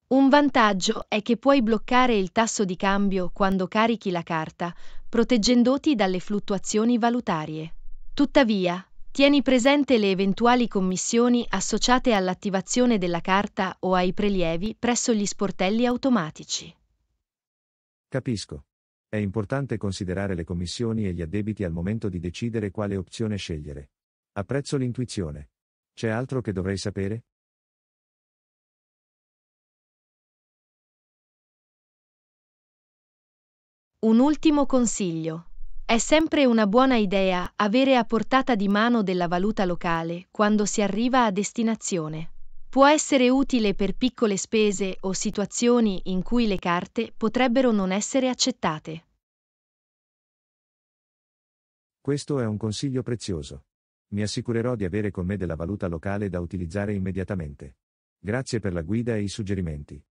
Speaker 3: Un vantaggio è che puoi bloccare il tasso di cambio quando carichi la carta, proteggendoti dalle fluttuazioni valutarie. Tuttavia, tieni presente le eventuali commissioni associate all'attivazione della carta o ai prelievi presso gli sportelli automatici.
Speaker 2: Capisco. È importante considerare le commissioni e gli addebiti al momento di decidere quale opzione scegliere. Apprezzo l'intuizione. C'è altro che dovrei sapere?
Speaker 3: Un ultimo consiglio. È sempre una buona idea avere a portata di mano della valuta locale quando si arriva a destinazione. Può essere utile per piccole spese o situazioni in cui le carte potrebbero non essere accettate.
Speaker 2: Questo è un consiglio prezioso. Mi assicurerò di avere con me della valuta locale da utilizzare immediatamente. Grazie per la guida e i suggerimenti.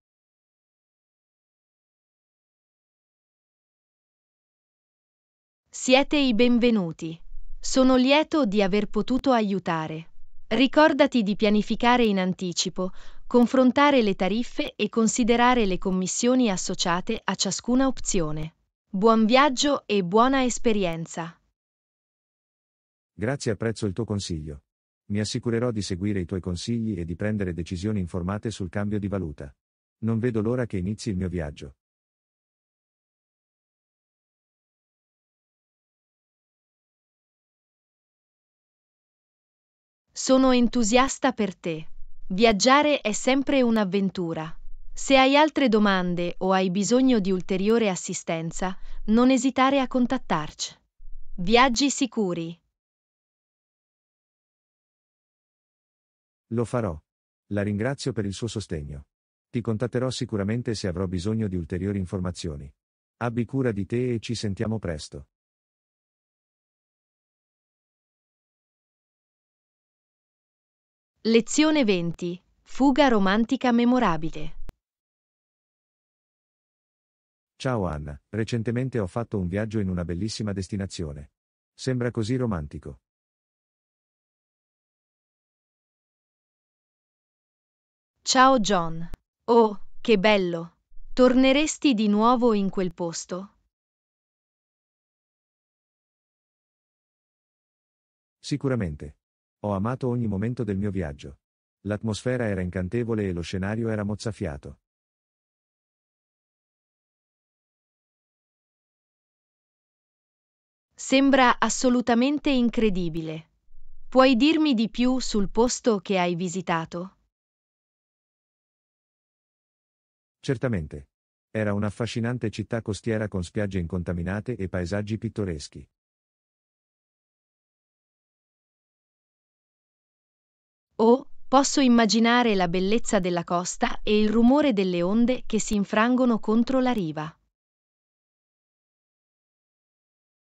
Speaker 3: Siete i benvenuti. Sono lieto di aver potuto aiutare. Ricordati di pianificare in anticipo, confrontare le tariffe e considerare le commissioni associate a ciascuna opzione. Buon viaggio e buona esperienza!
Speaker 2: Grazie apprezzo il tuo consiglio. Mi assicurerò di seguire i tuoi consigli e di prendere decisioni informate sul cambio di valuta. Non vedo l'ora che inizi il mio viaggio.
Speaker 3: Sono entusiasta per te. Viaggiare è sempre un'avventura. Se hai altre domande o hai bisogno di ulteriore assistenza, non esitare a contattarci. Viaggi sicuri.
Speaker 2: Lo farò. La ringrazio per il suo sostegno. Ti contatterò sicuramente se avrò bisogno di ulteriori informazioni. Abbi cura di te e ci sentiamo presto.
Speaker 1: Lezione 20.
Speaker 3: Fuga romantica memorabile.
Speaker 2: Ciao Anna, recentemente ho fatto un viaggio in una bellissima destinazione. Sembra così romantico.
Speaker 1: Ciao John. Oh, che bello. Torneresti di nuovo in quel posto?
Speaker 2: Sicuramente. Ho amato ogni momento del mio viaggio. L'atmosfera era incantevole e lo scenario era mozzafiato.
Speaker 3: Sembra assolutamente incredibile. Puoi dirmi di più sul posto che hai visitato?
Speaker 2: Certamente. Era un'affascinante città costiera con spiagge incontaminate e paesaggi pittoreschi.
Speaker 3: Oh, posso immaginare la bellezza della costa e il rumore delle onde che si infrangono contro la riva.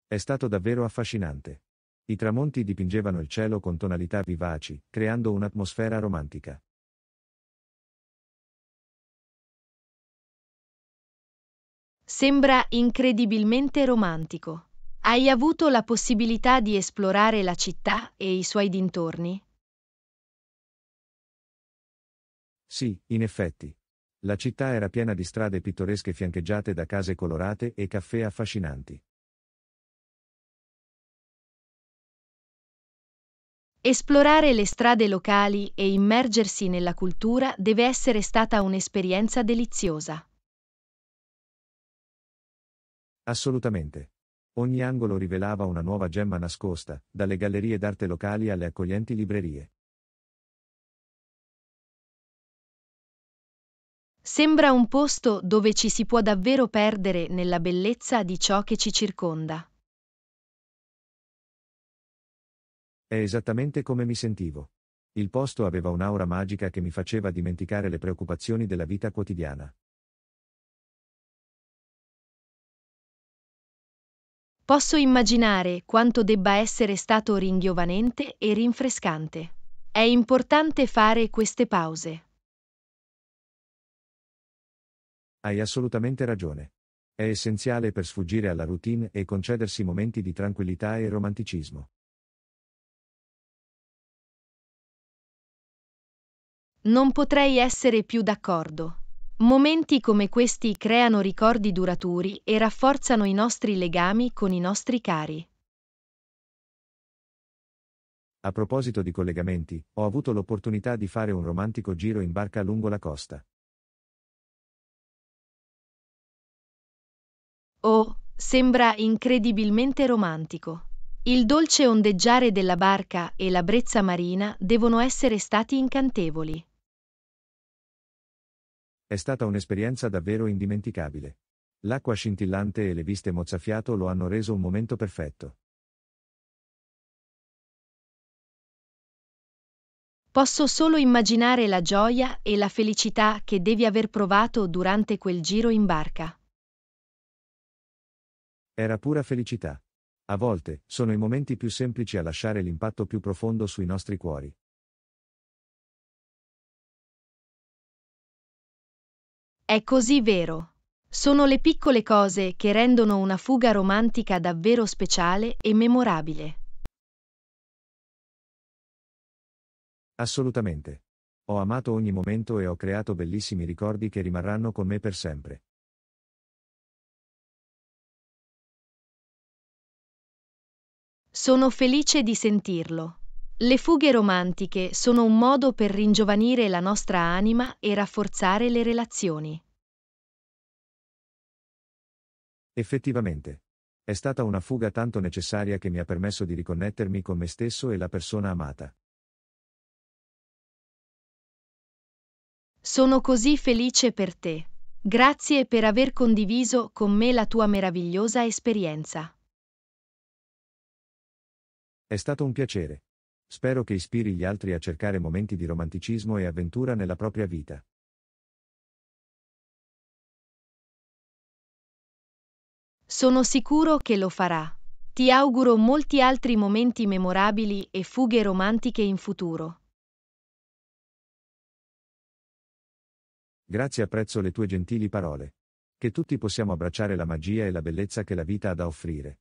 Speaker 2: È stato davvero affascinante. I tramonti dipingevano il cielo con tonalità vivaci, creando un'atmosfera romantica.
Speaker 3: Sembra incredibilmente romantico. Hai avuto la possibilità di esplorare la città e i suoi dintorni?
Speaker 2: Sì, in effetti. La città era piena di strade pittoresche fiancheggiate da case colorate e caffè affascinanti.
Speaker 3: Esplorare le strade locali e immergersi nella cultura deve essere stata un'esperienza deliziosa.
Speaker 2: Assolutamente. Ogni angolo rivelava una nuova gemma nascosta, dalle gallerie d'arte locali alle accoglienti librerie.
Speaker 1: Sembra un posto dove ci si può davvero perdere
Speaker 3: nella bellezza di ciò che ci circonda.
Speaker 2: È esattamente come mi sentivo. Il posto aveva un'aura magica che mi faceva dimenticare le preoccupazioni della vita quotidiana.
Speaker 3: Posso immaginare quanto debba essere stato ringiovanente e rinfrescante. È importante fare queste pause.
Speaker 2: Hai assolutamente ragione. È essenziale per sfuggire alla routine e concedersi momenti di tranquillità e romanticismo.
Speaker 1: Non
Speaker 3: potrei essere più d'accordo. Momenti come questi creano ricordi duraturi e rafforzano i nostri legami con i nostri cari.
Speaker 2: A proposito di collegamenti, ho avuto l'opportunità di fare un romantico giro in barca lungo la costa.
Speaker 3: Oh, sembra incredibilmente romantico. Il dolce ondeggiare della barca e la brezza marina devono essere stati incantevoli.
Speaker 2: È stata un'esperienza davvero indimenticabile. L'acqua scintillante e le viste mozzafiato lo hanno reso un momento perfetto.
Speaker 3: Posso solo immaginare la gioia e la felicità che devi aver provato durante quel giro in barca.
Speaker 2: Era pura felicità. A volte, sono i momenti più semplici a lasciare l'impatto più profondo sui nostri cuori.
Speaker 3: È così vero. Sono le piccole cose che rendono una fuga romantica davvero speciale e memorabile.
Speaker 2: Assolutamente. Ho amato ogni momento e ho creato bellissimi ricordi che rimarranno con me per sempre.
Speaker 3: Sono felice di sentirlo. Le fughe romantiche sono un modo per ringiovanire la nostra anima e rafforzare le relazioni.
Speaker 2: Effettivamente. È stata una fuga tanto necessaria che mi ha permesso di riconnettermi con me stesso e la persona amata.
Speaker 3: Sono così felice per te. Grazie per aver condiviso con me la tua meravigliosa esperienza.
Speaker 2: È stato un piacere. Spero che ispiri gli altri a cercare momenti di romanticismo e avventura nella propria vita.
Speaker 3: Sono sicuro che lo farà. Ti auguro molti altri momenti memorabili e fughe romantiche in futuro.
Speaker 2: Grazie apprezzo le tue gentili parole. Che tutti possiamo abbracciare la magia e la bellezza che la vita ha da offrire.